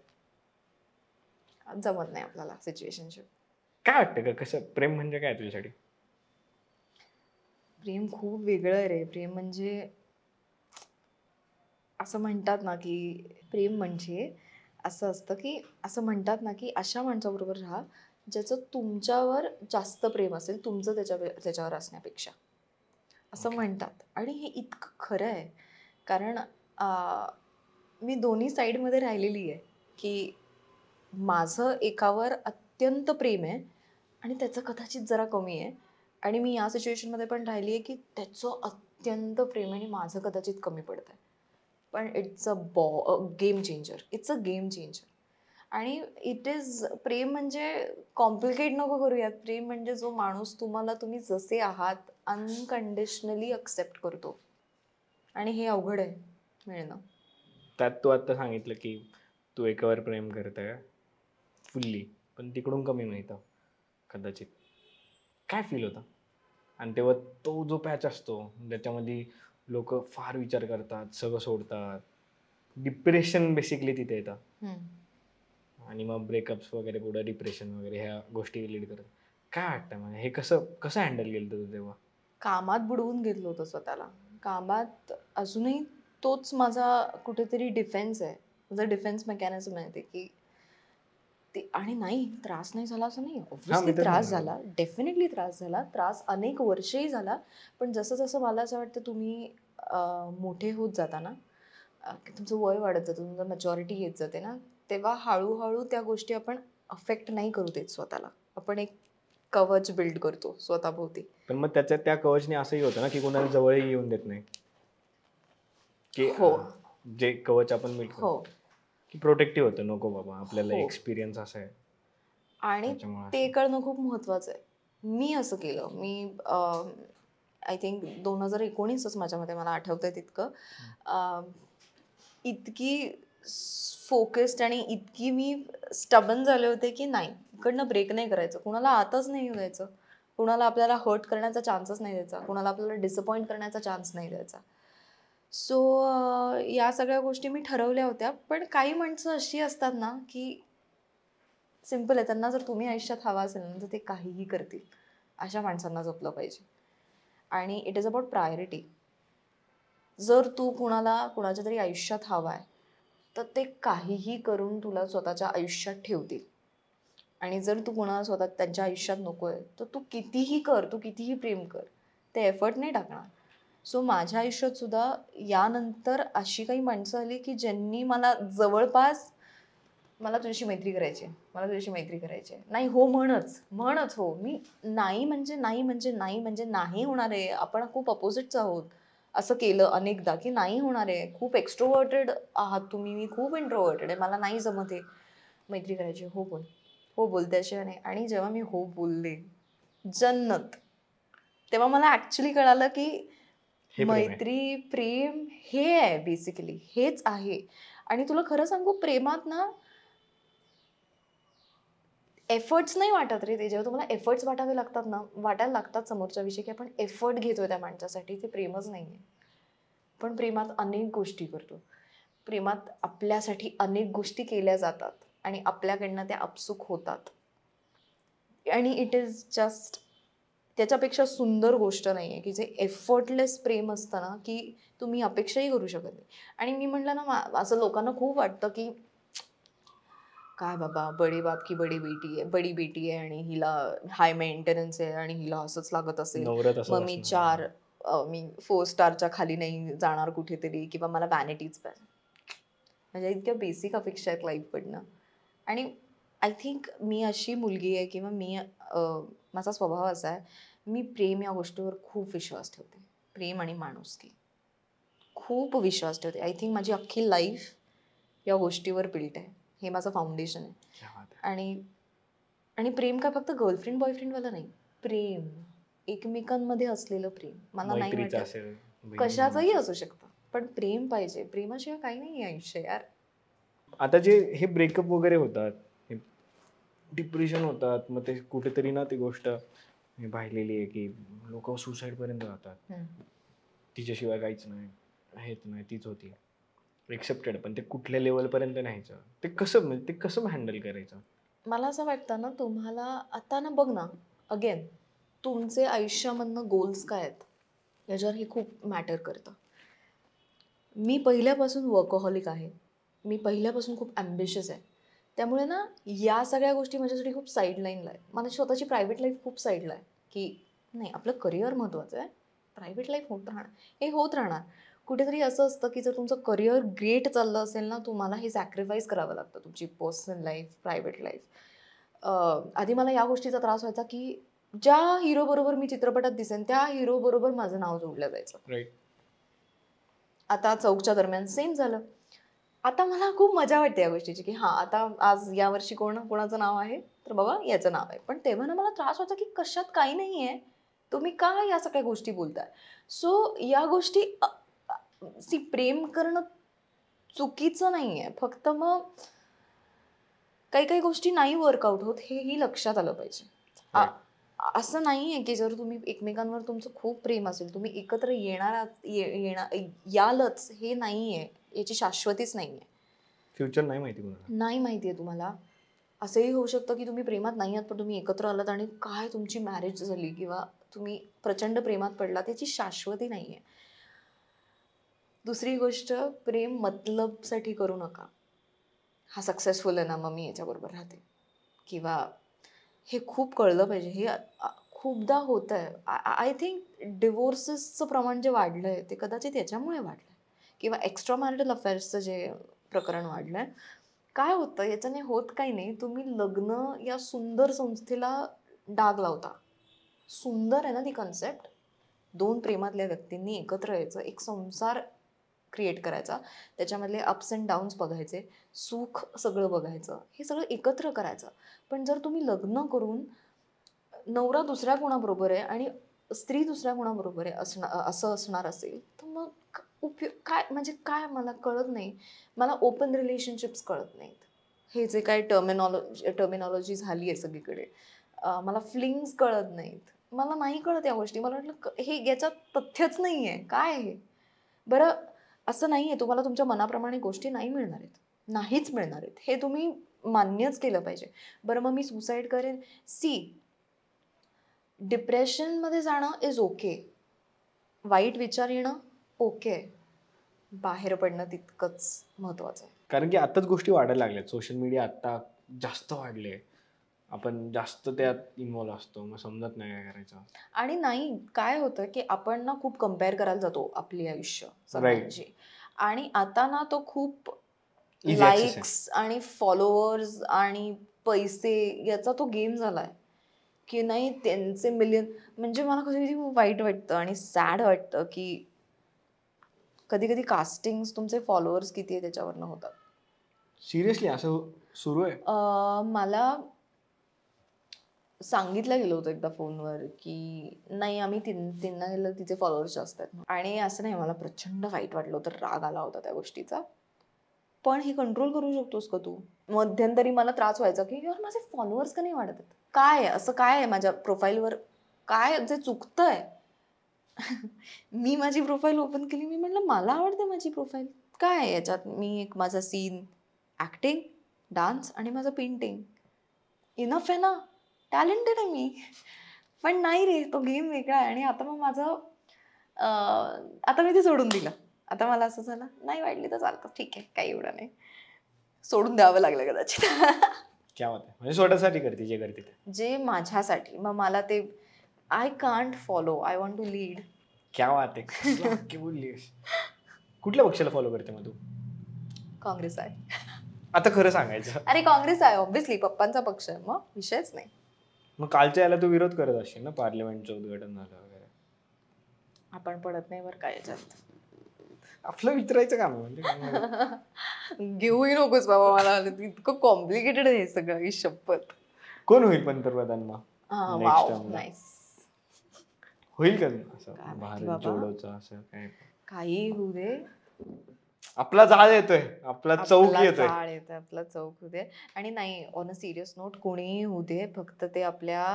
जमत नाही आपल्याला सिच्युएशनशिप काय वाटतं का कसं प्रेम म्हणजे काय तुझ्यासाठी प्रेम खूप वेगळं रे प्रेम म्हणजे असं म्हणतात ना की प्रेम म्हणजे असं असतं की असं म्हणतात ना की अशा माणसाबरोबर राहा ज्याचं तुमच्यावर जास्त प्रेम असेल तुमचं त्याच्या त्याच्यावर असण्यापेक्षा असं म्हणतात आणि हे इतकं खरं आहे कारण मी दोन्ही साईडमध्ये राहिलेली आहे की माझं एकावर अत्यंत प्रेम आहे आणि त्याचं कदाचित जरा कमी आहे आणि मी या सिच्युएशनमध्ये पण राहिली आहे की त्याचं अत्यंत प्रेम आणि माझं कदाचित कमी पडतं आहे पण इट्स अ बॉ game changer it's a game changer आणि इट इज प्रेम म्हणजे कॉम्प्लिकेट नको करूयात प्रेम म्हणजे जो माणूस तुम्हाला तुम्ही जसे आहात अनकंडिशनली अक्सेप्ट करतो आणि हे अवघड आहे मिळणं त्यात तू आता सांगितलं की तू एकावर प्रेम करत आहे फुल्ली पण तिकडून कमी मिळतं कदाचित काय फील होतं आणि तेव्हा तो जो पॅच असतो ज्याच्यामध्ये लोक फार विचार करतात सगळं सोडतात डिप्रेशन बेसिकली तिथे येतं आणि मग ब्रेकअप्स वगैरे पुढे डिप्रेशन वगैरे ह्या गोष्टी लीड करत काय वाटतं मला हे कसं कसं हँडल केलं होतं तेव्हा कामात बुडवून घेतलं होतं स्वतःला कामात अजूनही तोच माझा कुठेतरी डिफेन्स आहे माझा डिफेन्स मेकॅनिझम आहे ते की ते आणि नाही त्रास नाही झाला असं नाही ऑब्व्हियसली त्रास झाला डेफिनेटली त्रास झाला त्रास अनेक वर्षही झाला पण जसं जसं मला असं वाटतं तुम्ही मोठे होत जाता ना तुमचं वय वाढत जातं तुमचं मेजॉरिटी येत जाते ना तेव्हा हळूहळू त्या गोष्टी आपण अफेक्ट नाही करू देत स्वतःला आपण एक कवच बिल्ड करतो स्वतःभोवती पण मग त्याच्या त्या कवचने असंही होतं ना की कोणाला जवळही येऊन देत नाही की हो जे कवच आपण हो की प्रोटेक्टिव्ह होतं नको बाबा आपल्याला एक्सपिरियन्स हो. असा आहे आणि ते करणं खूप महत्वाचं आहे मी असं केलं मी आय थिंक दोन हजार एकोणीसच माझ्या मला मला आठवतंय तितकं इतकी फोकस्ड आणि इतकी मी स्टबन झाले होते की नाही इकडनं ब्रेक नाही करायचं कुणाला आताच नाही येऊ द्यायचं कुणाला आपल्याला हर्ट करण्याचा चान्सच नाही द्यायचा कुणाला आपल्याला डिसअपॉइंट करण्याचा चान्स नाही द्यायचा सो या सगळ्या गोष्टी मी ठरवल्या होत्या पण काही माणसं अशी असतात ना की सिम्पल आहे त्यांना जर तुम्ही आयुष्यात हवा असेल ना तर ते काहीही करतील अशा माणसांना जपलं पाहिजे आणि इट इज अबाउट प्रायोरिटी जर तू कुणाला कुणाच्या तरी आयुष्यात हवा आहे तर ते काहीही करून तुला स्वतःच्या आयुष्यात ठेवतील आणि जर तू कुणाला स्वतः त्यांच्या आयुष्यात नको आहे तर तू कितीही कर तू कितीही प्रेम कर ते एफर्ट नाही टाकणार सो माझ्या आयुष्यात सुद्धा यानंतर अशी काही माणसं आली की ज्यांनी मला जवळपास मला तुझ्याशी मैत्री करायची मला तुझ्याशी मैत्री करायची नाही हो म्हणच म्हणच हो मी नाही म्हणजे नाही म्हणजे नाही म्हणजे नाही होणार आहे आपण खूप अपोजिटच आहोत असं केलं अनेकदा की नाही होणार आहे खूप एक्स्ट्रोवर्टेड आहात तुम्ही मी खूप इंट्रोवर्टेड आहे मला नाही जमत आहे मैत्री करायची हो बोल हो बोलत्याशिवाय नाही आणि जेव्हा मी हो बोलले जन्नत तेव्हा मला ॲक्च्युली कळालं की मैत्री प्रेम हे आहे बेसिकली हेच आहे आणि तुला खरं सांगू प्रेमात ना एफर्ट्स नाही वाटत रे ते जेव्हा तुम्हाला एफर्ट्स वाटावे लागतात ना वाटायला लागतात समोरच्या विषयी की आपण एफर्ट घेतो त्या माणसासाठी ते प्रेमच नाही आहे पण प्रेमात अनेक गोष्टी करतो प्रेमात आपल्यासाठी अनेक गोष्टी केल्या जातात आणि आपल्याकडनं त्या अपसुक होतात आणि इट इज जस्ट त्याच्यापेक्षा सुंदर गोष्ट नाही आहे की जे एफर्टलेस प्रेम असतं ना की तुम्ही अपेक्षाही करू शकत नाही आणि मी म्हटलं ना असं लोकांना खूप वाटतं की काय बाबा बडे बाप की बडी बेटी आहे बडी बेटी आहे आणि हिला हाय मेंटेनन्स आहे आणि हिला असंच लागत असेल मग मी चार मी फोर स्टारच्या खाली नाही जाणार कुठेतरी किंवा मला वॅनिटीच पाहिजे म्हणजे इतक्या बेसिक अपेक्षा आहेत लाईफकडनं आणि आय थिंक मी अशी मुलगी आहे किंवा मी माझा स्वभाव असा आहे मी प्रेम या गोष्टीवर खूप विश्वास ठेवते प्रेम आणि की खूप विश्वास ठेवते आय थिंक माझी अख्खी लाईफ या गोष्टीवर बिल्ट आहे हे माझं फाउंडेशन आहे आणि आणि प्रेम काय फक्त गर्लफ्रेंड बॉयफ्रेंडवाला नाही प्रेम एकमेकांमध्ये असलेलं प्रेम मला नाही कशाचंही असू शकतं पण प्रेम पाहिजे प्रेमाशिवाय काही नाही आयुष्य यार आता जे हे ब्रेकअप वगैरे होतात डिप्रेशन होतात मग ते कुठेतरी ना ती गोष्ट मी पाहिलेली आहे की लोक पर्यंत जातात तिच्याशिवाय काहीच नाही हेच नाही तीच होती एक्सेप्टेड पण ते कुठल्या लेवलपर्यंत न्यायचं ते कसं म्हणजे ते कसं हँडल करायचं मला असं वाटतं ना तुम्हाला आता ना बघ ना अगेन तुमचे आयुष्यामधनं गोल्स काय आहेत याच्यावर हे खूप मॅटर करतं मी पहिल्यापासून वर्कहॉलिक आहे मी पहिल्यापासून खूप ॲम्बिशियस आहे त्यामुळे ना या सगळ्या गोष्टी माझ्यासाठी खूप साईडलाईनला आहे मला स्वतःची प्रायव्हेट लाईफ खूप साईडला आहे की नाही आपलं करिअर महत्त्वाचं आहे प्रायव्हेट लाईफ होत राहणार हे होत राहणार कुठेतरी असं असतं की जर तुमचं करिअर ग्रेट चाललं असेल ना तुम्हाला हे सॅक्रिफाईस करावं लागतं तुमची पर्सनल लाईफ प्रायव्हेट लाईफ आधी मला या गोष्टीचा त्रास व्हायचा की ज्या हिरोबरोबर मी चित्रपटात दिसेन त्या हिरोबरोबर माझं नाव जोडलं जायचं आता चौकच्या दरम्यान सेम झालं आता मला खूप मजा वाटते या गोष्टीची की हां आता आज या वर्षी कोण कोणाचं नाव आहे तर बाबा याचं नाव आहे पण तेव्हा मला त्रास होतो की कशात काही नाही आहे तुम्ही का या सगळ्या गोष्टी बोलताय सो या गोष्टी सी प्रेम करणं चुकीचं नाही आहे फक्त मग काही काही गोष्टी नाही वर्कआउट होत हेही लक्षात आलं पाहिजे हो. असं नाही आहे की जर तुम्ही एकमेकांवर तुमचं खूप प्रेम असेल तुम्ही एकत्र येणार येणार यालच हे नाही आहे याची शाश्वतीच नाही आहे फ्युचर नाही माहिती नाही माहिती आहे तुम्हाला असंही होऊ शकतं की तुम्ही प्रेमात नाही आहात पण तुम्ही एकत्र आलात आणि काय तुमची मॅरेज झाली किंवा तुम्ही प्रचंड प्रेमात पडला त्याची शाश्वती नाही आहे दुसरी गोष्ट प्रेम मतलबसाठी करू नका हा सक्सेसफुल आहे ना मग मी याच्याबरोबर राहते किंवा हे खूप कळलं पाहिजे हे खूपदा होतं आहे आय थिंक डिवोर्सेसचं प्रमाण जे वाढलं आहे ते कदाचित याच्यामुळे वाढलं किंवा एक्स्ट्रा मॅरिटल अफेअर्सचं जे प्रकरण वाढलं आहे काय होतं याच्याने होत काही नाही तुम्ही लग्न या सुंदर संस्थेला डाग लावता सुंदर आहे ना ती कन्सेप्ट दोन प्रेमातल्या व्यक्तींनी एकत्र यायचं एक संसार क्रिएट करायचा त्याच्यामधले अप्स अँड डाऊन्स बघायचे सुख सगळं बघायचं हे सगळं एकत्र करायचं पण जर तुम्ही लग्न करून नवरा दुसऱ्या कोणाबरोबर आहे आणि स्त्री दुसऱ्या कुणाबरोबर आहे असणार असं असणार असेल तर मग उपयोग काय म्हणजे काय मला कळत नाही मला ओपन रिलेशनशिप्स कळत नाहीत हे जे काय टर्मिनॉलॉजी टर्मिनॉलॉजी झाली आहे सगळीकडे मला फ्लिंग्स कळत नाहीत मला नाही कळत या गोष्टी मला वाटलं हे याच्यात तथ्यच नाही आहे काय आहे बरं असं नाही आहे तुम्हाला तुमच्या मनाप्रमाणे गोष्टी नाही मिळणार आहेत नाहीच मिळणार आहेत हे तुम्ही मान्यच केलं पाहिजे बरं मग मी सुसाईड करेन सी डिप्रेशनमध्ये जाणं इज ओके वाईट विचार येणं ओके बाहेर पडणं तितकंच महत्वाचं आहे कारण की आताच गोष्टी वाढायला लागल्या सोशल मीडिया आता जास्त वाढले आपण जास्त त्यात इन्वॉल्व्ह असतो मग समजत नाही काय करायचं आणि नाही काय होतं की आपण ना खूप कम्पेअर करायला जातो आपली आयुष्य सगळ्यांची आणि आता ना तो खूप लाईक्स आणि फॉलोअर्स आणि पैसे याचा तो गेम झालाय की नाही त्यांचे मिलियन म्हणजे मला कधी कधी खूप वाईट वाटतं आणि सॅड वाटतं की कधी कधी कास्टिंग्स तुमचे फॉलोअर्स किती आहे त्याच्यावरनं होतात सिरियसली असं सुरू आहे मला सांगितलं गेलं होतं एकदा फोनवर की नाही आम्ही तीन त्यांना गेलं तिचे फॉलोअर्स जास्त आहेत आणि असं नाही मला प्रचंड वाईट वाटलं होतं राग आला होता त्या गोष्टीचा पण हे कंट्रोल करू शकतोस का तू मध्यंतरी मला त्रास व्हायचा की यार माझे फॉलोअर्स का नाही वाढत काय असं काय आहे माझ्या प्रोफाईलवर काय जे आहे (laughs) मी माझी प्रोफाईल ओपन केली मी म्हटलं मला आवडते माझी प्रोफाईल काय आहे याच्यात मी एक माझा सीन ॲक्टिंग डान्स आणि माझं पेंटिंग इनफ आहे ना टॅलेंटेड आहे मी पण नाही रे तो गेम वेगळा आहे आणि आता मग माझं आता मी ते सोडून दिलं आता मला असं झालं नाही वाटली तर चालतं ठीक आहे काही एवढं नाही सोडून द्यावं लागलं कदाचित म्हणजे स्वतःसाठी करते जे करते जे माझ्यासाठी मग मला ते I can't follow I want to lead क्या बात आहे कुठल्या पक्षाला फॉलो करते मग तू काँग्रेस आहे आता खरं सांगायचं अरे काँग्रेस आहे ऑब्व्हियसली पप्पांचा पक्ष आहे मग विषयच नाही मग कालच्या याला तू विरोध करत असशील ना पार्लमेंटचं उद्घाटन झालं वगैरे आपण पडत नाही बरं काय जास्त आपलं विचारायचं काम म्हणजे घेऊही नकोस बाबा मला इतकं कॉम्प्लिकेटेड आहे सगळं ही शपथ कोण होईल पंतप्रधान मग होईल का असं असं काही होऊ दे आपला जाळ येतोय आपला चौक येतोय आपला चौक होऊ दे आणि नाही ऑन अ सिरियस नोट कोणीही होऊ दे फक्त ते आपल्या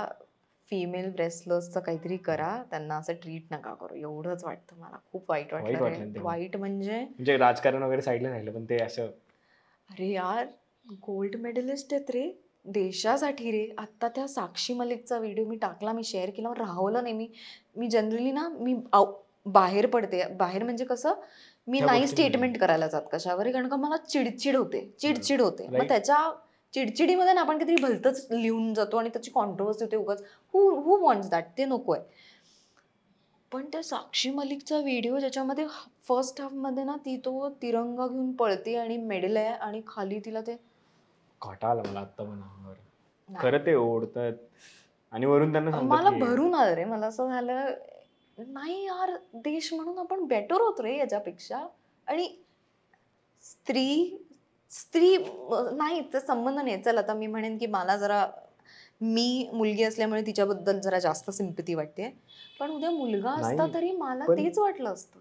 फिमेल रेसलर्सचं काहीतरी करा त्यांना असं ट्रीट नका करू एवढंच वाटतं मला खूप वाईट वाटलं वाईट म्हणजे, म्हणजे राजकारण वगैरे साईडला राहिलं पण ते असं अरे यार गोल्ड मेडलिस्ट आहेत रे देशासाठी रे आत्ता त्या साक्षी मलिकचा व्हिडिओ मी टाकला मी शेअर केला राहवलं नाही मी मी जनरली ना मी बाहेर पडते बाहेर म्हणजे कसं मी नाही स्टेटमेंट करायला जात कशावर कारण का मला चिडचिड होते चिडचिड होते मग त्याच्या चिडचिडीमध्ये आपण काहीतरी भलतंच लिहून जातो आणि त्याची कॉन्ट्रोवर्सी होते उगाच हू हू वॉन्ट्स दॅट ते नको आहे पण त्या साक्षी मलिकचा व्हिडिओ ज्याच्यामध्ये फर्स्ट हाफमध्ये ना ती तो तिरंगा घेऊन पळते आणि मेडल आहे आणि खाली तिला ते घाटाला मला आत्ता मनावर खरं ते ओढतात आणि वरून त्यांना मला भरून आलं रे मला असं झालं नाही यार देश म्हणून आपण बेटर होत रे याच्यापेक्षा आणि स्त्री स्त्री नाही तर संबंध नाही चल आता मी म्हणेन की मला जरा मी मुलगी असल्यामुळे तिच्याबद्दल जरा जास्त सिंपती वाटते पण उद्या मुलगा असता तरी मला तेच वाटलं असतं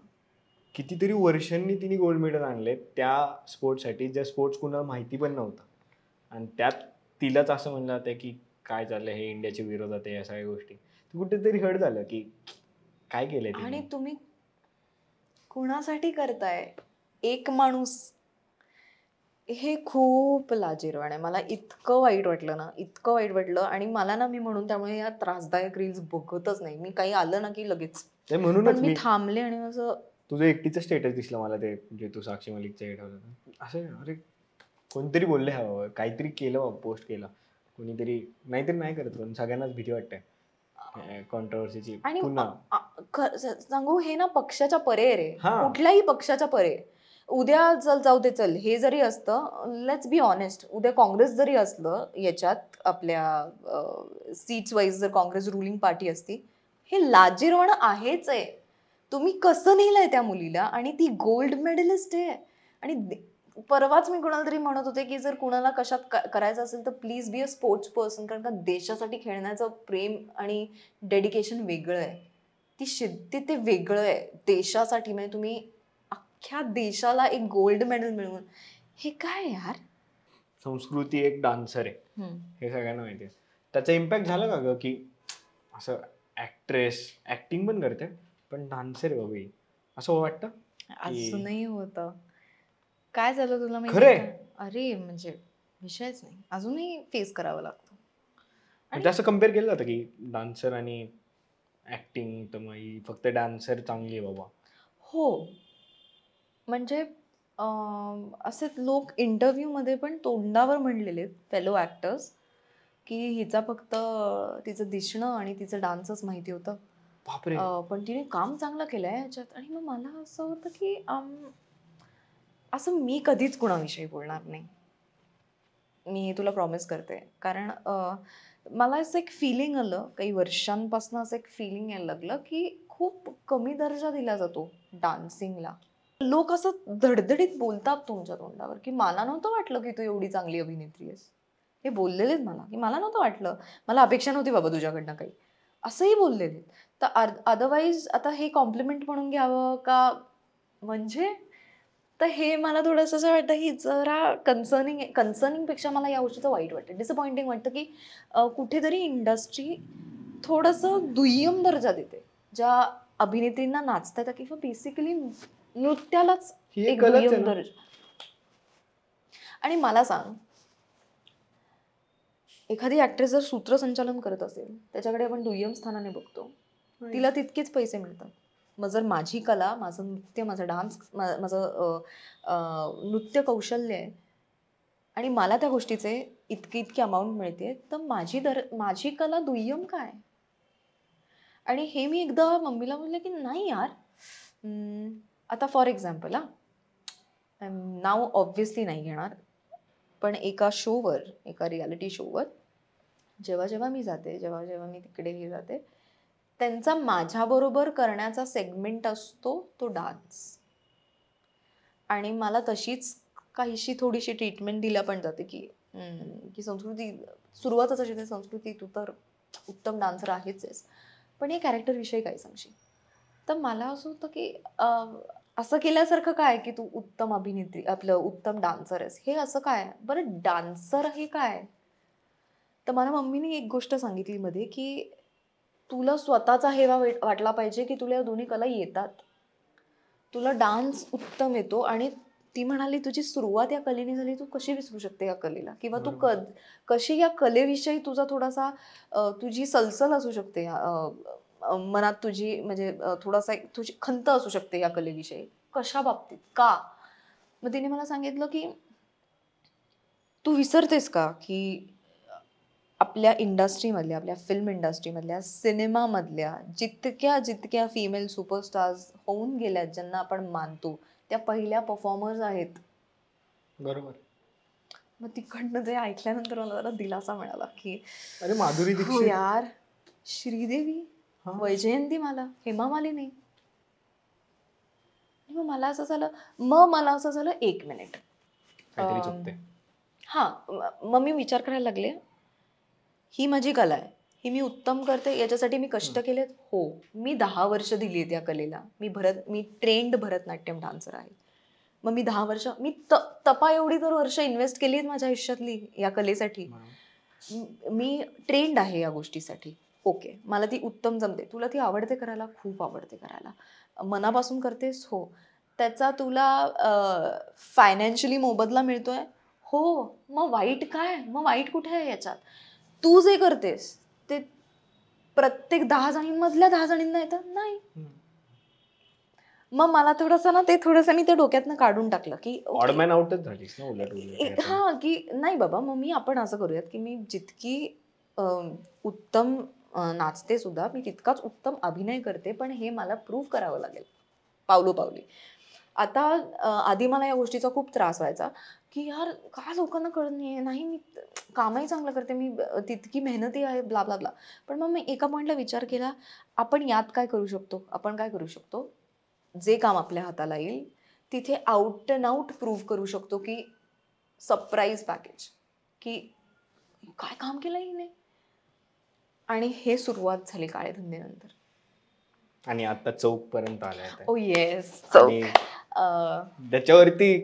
कितीतरी वर्षांनी तिने गोल्ड मेडल आणले त्या स्पोर्टसाठी ज्या स्पोर्ट्स कुणाला माहिती पण नव्हतं आणि त्यात तिलाच असं म्हणलं जातं की काय चाललं हे इंडियाच्या विरोधात आहे या सगळ्या गोष्टी कुठेतरी हट झालं की काय केलंय आणि तुम्ही कुणासाठी करताय एक माणूस हे खूप लाजीरवाण आहे मला इतकं वाईट वाटलं ना इतकं वाईट वाटलं आणि मला ना मी म्हणून त्यामुळे या त्रासदायक रील्स बघतच नाही मी काही आलं ना की लगेच म्हणून मी थांबले आणि असं तुझं एकटीचं स्टेटस दिसलं मला ते जे म्हणजे तू साक्षी मलिकचं हे ठेवलं असं अरे कोणतरी बोलले हवं काहीतरी केलं बाबा पोस्ट केलं कोणीतरी नाहीतरी नाही करत पण सगळ्यांनाच भीती वाटते कॉन्ट्रोवर्सीची आणि सांगू हे ना पक्षाच्या परे रे कुठल्याही पक्षाच्या परे उद्या चल जाऊ दे चल हे जरी असतं लेट्स बी ऑनेस्ट उद्या काँग्रेस जरी असलं याच्यात आपल्या सीट्स वाईज जर काँग्रेस रुलिंग पार्टी असती हे लाजीरवण आहेच आहे तुम्ही कसं नेलंय त्या मुलीला आणि ती गोल्ड मेडलिस्ट आहे आणि परवाच मी कुणाला तरी म्हणत होते की जर कुणाला कशात करायचं असेल तर please be a sports person कारण का देशासाठी खेळण्याचं प्रेम आणि डेडिकेशन वेगळं आहे ती शिद्दी ते वेगळं आहे देशासाठी म्हणजे तुम्ही अख्ख्या देशाला एक गोल्ड मेडल मिळवून हे काय यार संस्कृती एक डान्सर आहे हे सगळ्यांना माहिती आहे त्याचा इम्पॅक्ट झाला का ग की असं ऍक्ट्रेस ऍक्टिंग पण करते पण डान्सर आहे बाबा असं वाटतं अजूनही होत काय झालं तुला अरे म्हणजे विषयच नाही अजूनही फेस करावं लागतो जास्त म्हणजे असं कम्पेअर केलं जातं की डान्सर आणि ऍक्टिंग तर मग फक्त डान्सर चांगली आहे बाबा हो म्हणजे असे लोक मध्ये पण तोंडावर म्हणलेले फेलो ॲक्टर्स की हिचा फक्त तिचं दिसणं आणि तिचं डान्सच माहिती होतं पण तिने काम चांगलं केलं आहे याच्यात आणि मग मला असं होतं की असं मी कधीच कुणाविषयी बोलणार नाही मी तुला प्रॉमिस करते कारण मला असं एक फिलिंग आलं काही वर्षांपासून असं एक फिलिंग यायला लागलं की खूप कमी दर्जा दिला जातो डान्सिंगला लोक असं धडधडीत बोलतात तुमच्या तोंडावर की मला नव्हतं वाटलं की तू एवढी चांगली अभिनेत्री आहेस हे बोललेलेत मला की मला नव्हतं वाटलं मला अपेक्षा नव्हती बाबा तुझ्याकडनं काही असंही बोललेले तर अदरवाईज आता हे कॉम्प्लिमेंट म्हणून घ्यावं का म्हणजे तर हे मला थोडंसं असं वाटतं की जरा कन्सर्निंग कन्सर्निंगपेक्षा मला या गोष्टीचं वाईट वाटतं डिसअपॉइंटिंग वाटतं की कुठेतरी इंडस्ट्री थोडंसं दुय्यम दर्जा देते ज्या अभिनेत्रींना नाचता येतं किंवा बेसिकली नृत्यालाच एक आणि मला सांग एखादी ऍक्ट्रेस जर सूत्रसंचालन करत असेल त्याच्याकडे आपण दुय्यम स्थानाने बघतो तिला तितकेच पैसे मिळतात मग जर माझी कला माझं नृत्य माझा डान्स माझं नृत्य कौशल्य आहे आणि मला त्या गोष्टीचे इतकी इतकी अमाऊंट मिळते तर माझी दर माझी कला दुय्यम काय आणि हे मी एकदा मम्मीला म्हटलं की नाही यार आता फॉर एक्झाम्पल हा नाव um, ऑब्वियसली नाही घेणार पण एका शोवर एका रियालिटी शोवर जेव्हा जेव्हा मी जाते जेव्हा जेव्हा मी तिकडे हे जाते त्यांचा माझ्याबरोबर करण्याचा सेगमेंट असतो तो डान्स आणि मला तशीच काहीशी थोडीशी ट्रीटमेंट दिल्या पण जाते की की संस्कृती सुरुवातच अशी ते संस्कृती तू तर उत्तम डान्सर आहेच आहेस पण हे कॅरेक्टरविषयी काय सांगशील तर मला असं होतं की असं केल्यासारखं काय की तू उत्तम अभिनेत्री आपलं उत्तम डान्सर आहेस हे असं काय बरं डान्सर हे काय तर मला मम्मीने एक गोष्ट सांगितली मध्ये की तुला स्वतःचा हेवा वाटला पाहिजे की तुला या दोन्ही कला येतात तुला डान्स उत्तम येतो आणि ती म्हणाली तुझी सुरुवात या कलेने झाली तू कशी विसरू शकते या कलेला किंवा तू कद कशी या कलेविषयी तुझा थोडासा तुझी सलसल असू शकते या मनात तुझी म्हणजे थोडासा तुझी खंत असू शकते या कलेविषयी कशा बाबतीत का मग तिने मला सांगितलं की तू विसरतेस का की आपल्या इंडस्ट्रीमधल्या आपल्या फिल्म इंडस्ट्रीमधल्या सिनेमामधल्या जितक्या जितक्या फिमेल सुपरस्टार्स होऊन गेल्या ज्यांना आपण मानतो त्या पहिल्या परफॉर्मर्स आहेत बरोबर मग तिकडनं ते ऐकल्यानंतर मला दिलासा मिळाला की अरे माधुरी हो यार श्रीदेवी वैजयंती मला हेमा मालिनी मग मला असं झालं मग मला असं झालं एक मिनिट हा मग मी विचार करायला लागले ही माझी कला आहे ही मी उत्तम करते याच्यासाठी मी कष्ट केलेत हो मी दहा वर्ष दिली या कलेला मी भरत मी ट्रेंड भरतनाट्यम डान्सर आहे मग मी दहा वर्ष मी त तपा एवढी तर वर्ष इन्व्हेस्ट केली आहेत माझ्या आयुष्यातली या कलेसाठी मी ट्रेंड आहे या गोष्टीसाठी ओके मला ती उत्तम जमते तुला ती आवडते करायला खूप आवडते करायला मनापासून करतेस हो त्याचा तुला फायनान्शियली मोबदला मिळतोय हो मग वाईट काय मग वाईट कुठे आहे याच्यात तू जे करतेस ते प्रत्येक दहा जणींमधल्या दहा जणींना येतं नाही मग मला थोडस ना ते थोडस मी ते डोक्यातनं काढून टाकलं की हा की नाही बाबा मग मी आपण असं करूयात की मी जितकी उत्तम नाचते सुद्धा मी तितकाच उत्तम अभिनय करते पण हे मला प्रूव्ह करावं लागेल पावलोपावली आता आधी मला या गोष्टीचा खूप त्रास व्हायचा की यार का लोकांना कळत नाही नाही मी कामही चांगलं करते मी तितकी मेहनती आहे ब्ला ब्ला ब्ला पण मग मी एका पॉईंटला विचार केला आपण यात काय करू शकतो आपण काय करू शकतो जे काम आपल्या हाताला येईल तिथे आउट अँड आउट प्रूव्ह करू शकतो की सप्राईज पॅकेज की काय काम केलं हिने आणि हे सुरुवात झाली काळे धंदेनंतर आणि आता oh, चौक पर्यंत आलाय ओ येस त्याच्यावरती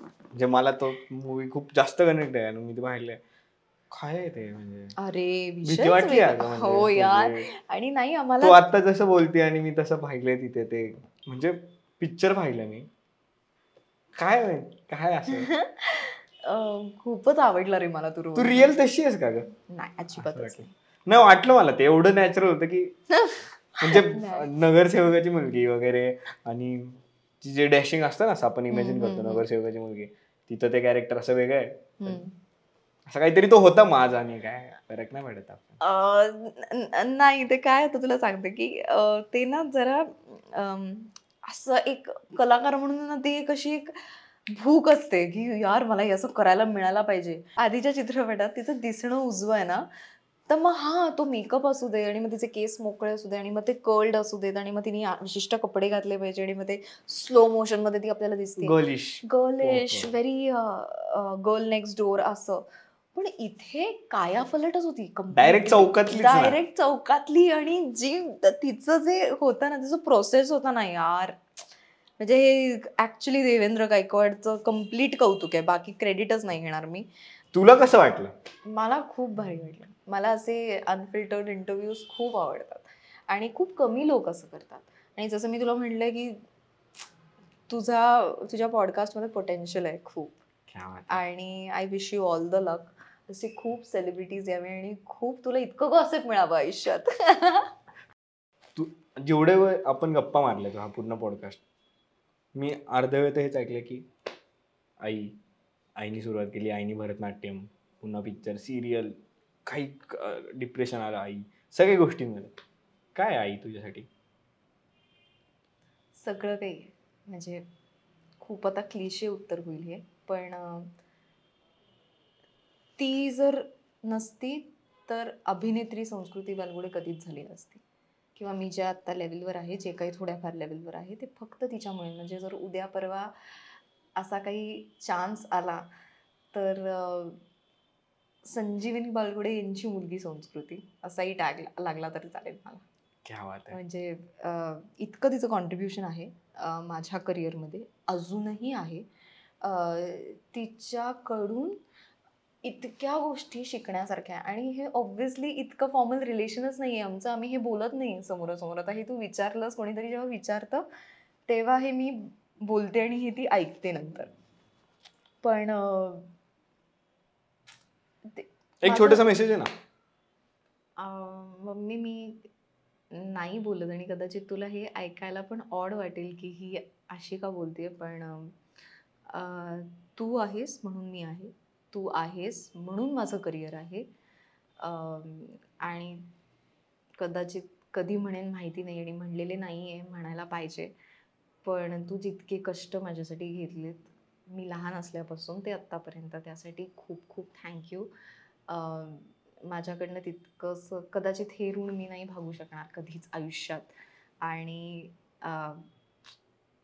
म्हणजे मला तो मूवी खूप जास्त कनेक्ट आहे आणि मी ते पाहिले काय ते म्हणजे अरे भीती वाटली म्हणजे हो म्हणजे यार आणि नाही आम्हाला तू आता जसं बोलते आणि मी तसं पाहिलंय तिथे ते म्हणजे पिक्चर पाहिलं मी काय काय असं (laughs) खूपच आवडला रे मला तू तू रिअल तशी आहेस का ग नाही अजिबात नाही नाही वाटलं मला ते एवढं नॅचरल होतं की (laughs) म्हणजे नगरसेवकाची मुलगी वगैरे आणि जे डॅशिंग असतं ना असं आपण इमॅजिन करतो नगरसेवकाची मुलगी तिथं ते कॅरेक्टर असं वेगळं आहे असं काहीतरी तो होता माझा आणि काय फरक नाही पडत नाही ते काय होतं तुला सांगते की ते ना जरा असं एक कलाकार म्हणून ना एक कशी एक भूक असते की यार मला हे असं करायला मिळायला पाहिजे आधीच्या चित्रपटात तिचं दिसणं उजवं आहे ना तर मग हा तो मेकअप असू दे आणि मग तिचे केस मोकळे असू दे आणि मग ते कर्ल्ड असू देत आणि मग तिने विशिष्ट कपडे घातले पाहिजे आणि मग ते स्लो मोशन मध्ये ती आपल्याला दिसते girlish girlish very girl next door असं पण इथे काया फलटच होती डायरेक्ट चौकातली डायरेक्ट चौकातली आणि जी तिचं जे होतं ना तिचं प्रोसेस होता ना यार म्हणजे हे ऍक्च्युली देवेंद्र गायकवाडचं कम्प्लीट कौतुक आहे बाकी क्रेडिटच नाही घेणार मी तुला कसं वाटलं मला खूप भारी वाटलं मला असे अनफिल्टर्ड इंटरव्ह्यूज खूप आवडतात आणि खूप कमी लोक असं करतात आणि जसं मी तुला म्हटलं की तुझा तुझ्या पॉडकास्टमध्ये पोटेन्शियल आहे खूप आणि I wish you all the luck असे खूप सेलिब्रिटीज यावे आणि खूप तुला इतकं गॉसिप मिळावं आयुष्यात तू जेवढे वेळ आपण गप्पा मारले तो हा पूर्ण पॉडकास्ट मी अर्ध्या वेळ तर हेच ऐकलं की आई आईनी सुरुवात केली आईनी भरतनाट्यम पुन्हा पिक्चर सिरियल काही डिप्रेशन आलं आई सगळ्या गोष्टींमध्ये काय आई तुझ्यासाठी सगळं काही म्हणजे खूप आता क्लिशे उत्तर होईल हे पण ती जर नसती तर अभिनेत्री संस्कृती बालगुडे कधीच झाली नसती किंवा मी ज्या आत्ता लेवलवर आहे जे काही थोड्याफार लेवलवर आहे ते फक्त तिच्यामुळे म्हणजे जर उद्या परवा असा काही चान्स आला तर संजीवनी बालगुडे यांची मुलगी संस्कृती असाही टॅग लागला तरी चालेल मला म्हणजे इतकं तिचं कॉन्ट्रीब्युशन आहे माझ्या करिअरमध्ये अजूनही आहे तिच्याकडून इतक्या गोष्टी शिकण्यासारख्या आणि हे ऑब्व्हियसली इतकं फॉर्मल रिलेशनच नाही आहे आमचं आम्ही हे बोलत नाही समोरासमोर आता हे तू विचारलंस कोणीतरी जेव्हा विचारतं तेव्हा हे मी बोलते आणि हे ती ऐकते नंतर पण एक छोटासा मेसेज आहे ना मम्मी मी नाही बोलत आणि कदाचित तुला हे ऐकायला पण ऑड वाटेल की ही अशी का बोलते पण तू आहेस म्हणून मी आहे तू आहेस म्हणून माझं करिअर आहे आणि कदाचित कधी म्हणेन माहिती नाही आणि म्हणलेले नाही आहे म्हणायला पाहिजे पण तू जितके कष्ट माझ्यासाठी घेतलेत मी लहान असल्यापासून ते आत्तापर्यंत त्यासाठी खूप खूप थँक्यू माझ्याकडनं तितकंसं कदाचित हे ऋण मी नाही भागू शकणार कधीच आयुष्यात आणि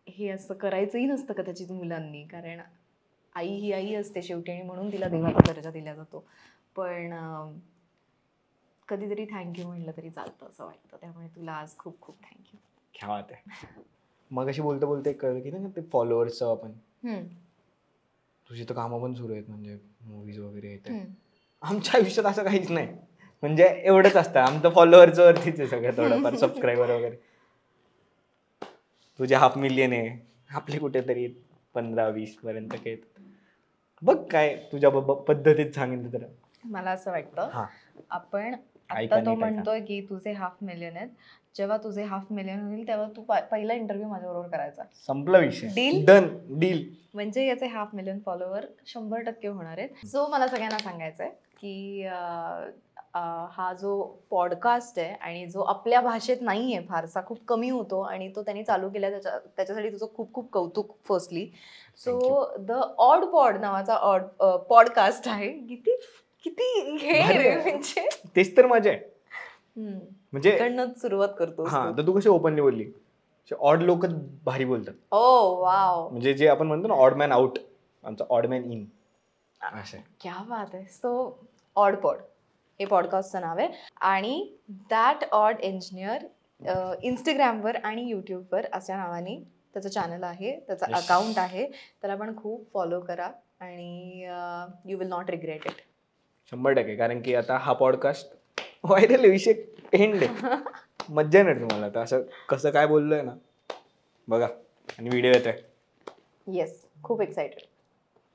हे असं करायचंही नसतं कदाचित मुलांनी कारण आई ही आई असते शेवटी आणि म्हणून तिला देवाचा दर्जा दिला जातो पण कधीतरी थँक्यू म्हणलं तरी चालतं असं वाटतं त्यामुळे तुला आज खूप खूप थँक्यू क्या मग अशी बोलता बोलते कळलं की ना ते फॉलोअर्स आपण तुझी तर कामं पण सुरू आहेत म्हणजे मूवीज वगैरे येत आमच्या आयुष्यात असं काहीच नाही म्हणजे एवढंच असतं आमचं फॉलोअर्स वरतीच आहे सगळं थोडंफार सबस्क्रायबर वगैरे तुझे हाफ मिलियन आहे आपले कुठेतरी पंधरा वीस पर्यंत काही बघ काय तुझ्या पद्धतीत सांगितलं तर मला असं वाटतं आपण आता तो म्हणतोय की तुझे हाफ मिलियन आहेत जेव्हा तुझे हाफ मिलियन होईल तेव्हा तू पहिला इंटरव्ह्यू माझ्याबरोबर करायचा संपला विषय डील डन डील म्हणजे याचे हाफ मिलियन फॉलोवर शंभर टक्के होणार आहेत जो मला सगळ्यांना सांगायचं आहे की हा जो पॉडकास्ट आहे आणि जो आपल्या भाषेत नाही आहे फारसा खूप कमी होतो आणि तो त्यांनी चालू केला त्याच्या त्याच्यासाठी तुझं खूप खूप कौतुक firstly so the odd pod नावाचा ऑड पॉडकास्ट आहे किती किती हे म्हणजे तेच तर मजा आहे म्हणजे सुरुवात करतो हा तर तू कशी ओपनली बोलली ऑड लोक भारी बोलतात ओ वाव म्हणजे जे आपण म्हणतो ना ऑड मॅन आउट आमचा ऑड मॅन इन असे क्या बात आहे सो ऑड पॉड हे पॉडकास्टचं नाव आहे आणि दॅट ऑड इंजिनियर इंस्टाग्रामवर आणि यूट्यूबवर अशा नावाने त्याचं चॅनल आहे त्याचा अकाउंट आहे त्याला पण खूप फॉलो करा आणि you will not regret it शंभर टक्के कारण की आता हा पॉडकास्ट व्हायरल विषय एंड आहे मज्जा येणार तुम्हाला आता असं कसं काय बोललोय ना बघा आणि व्हिडिओ येतोय येस खूप एक्साइटेड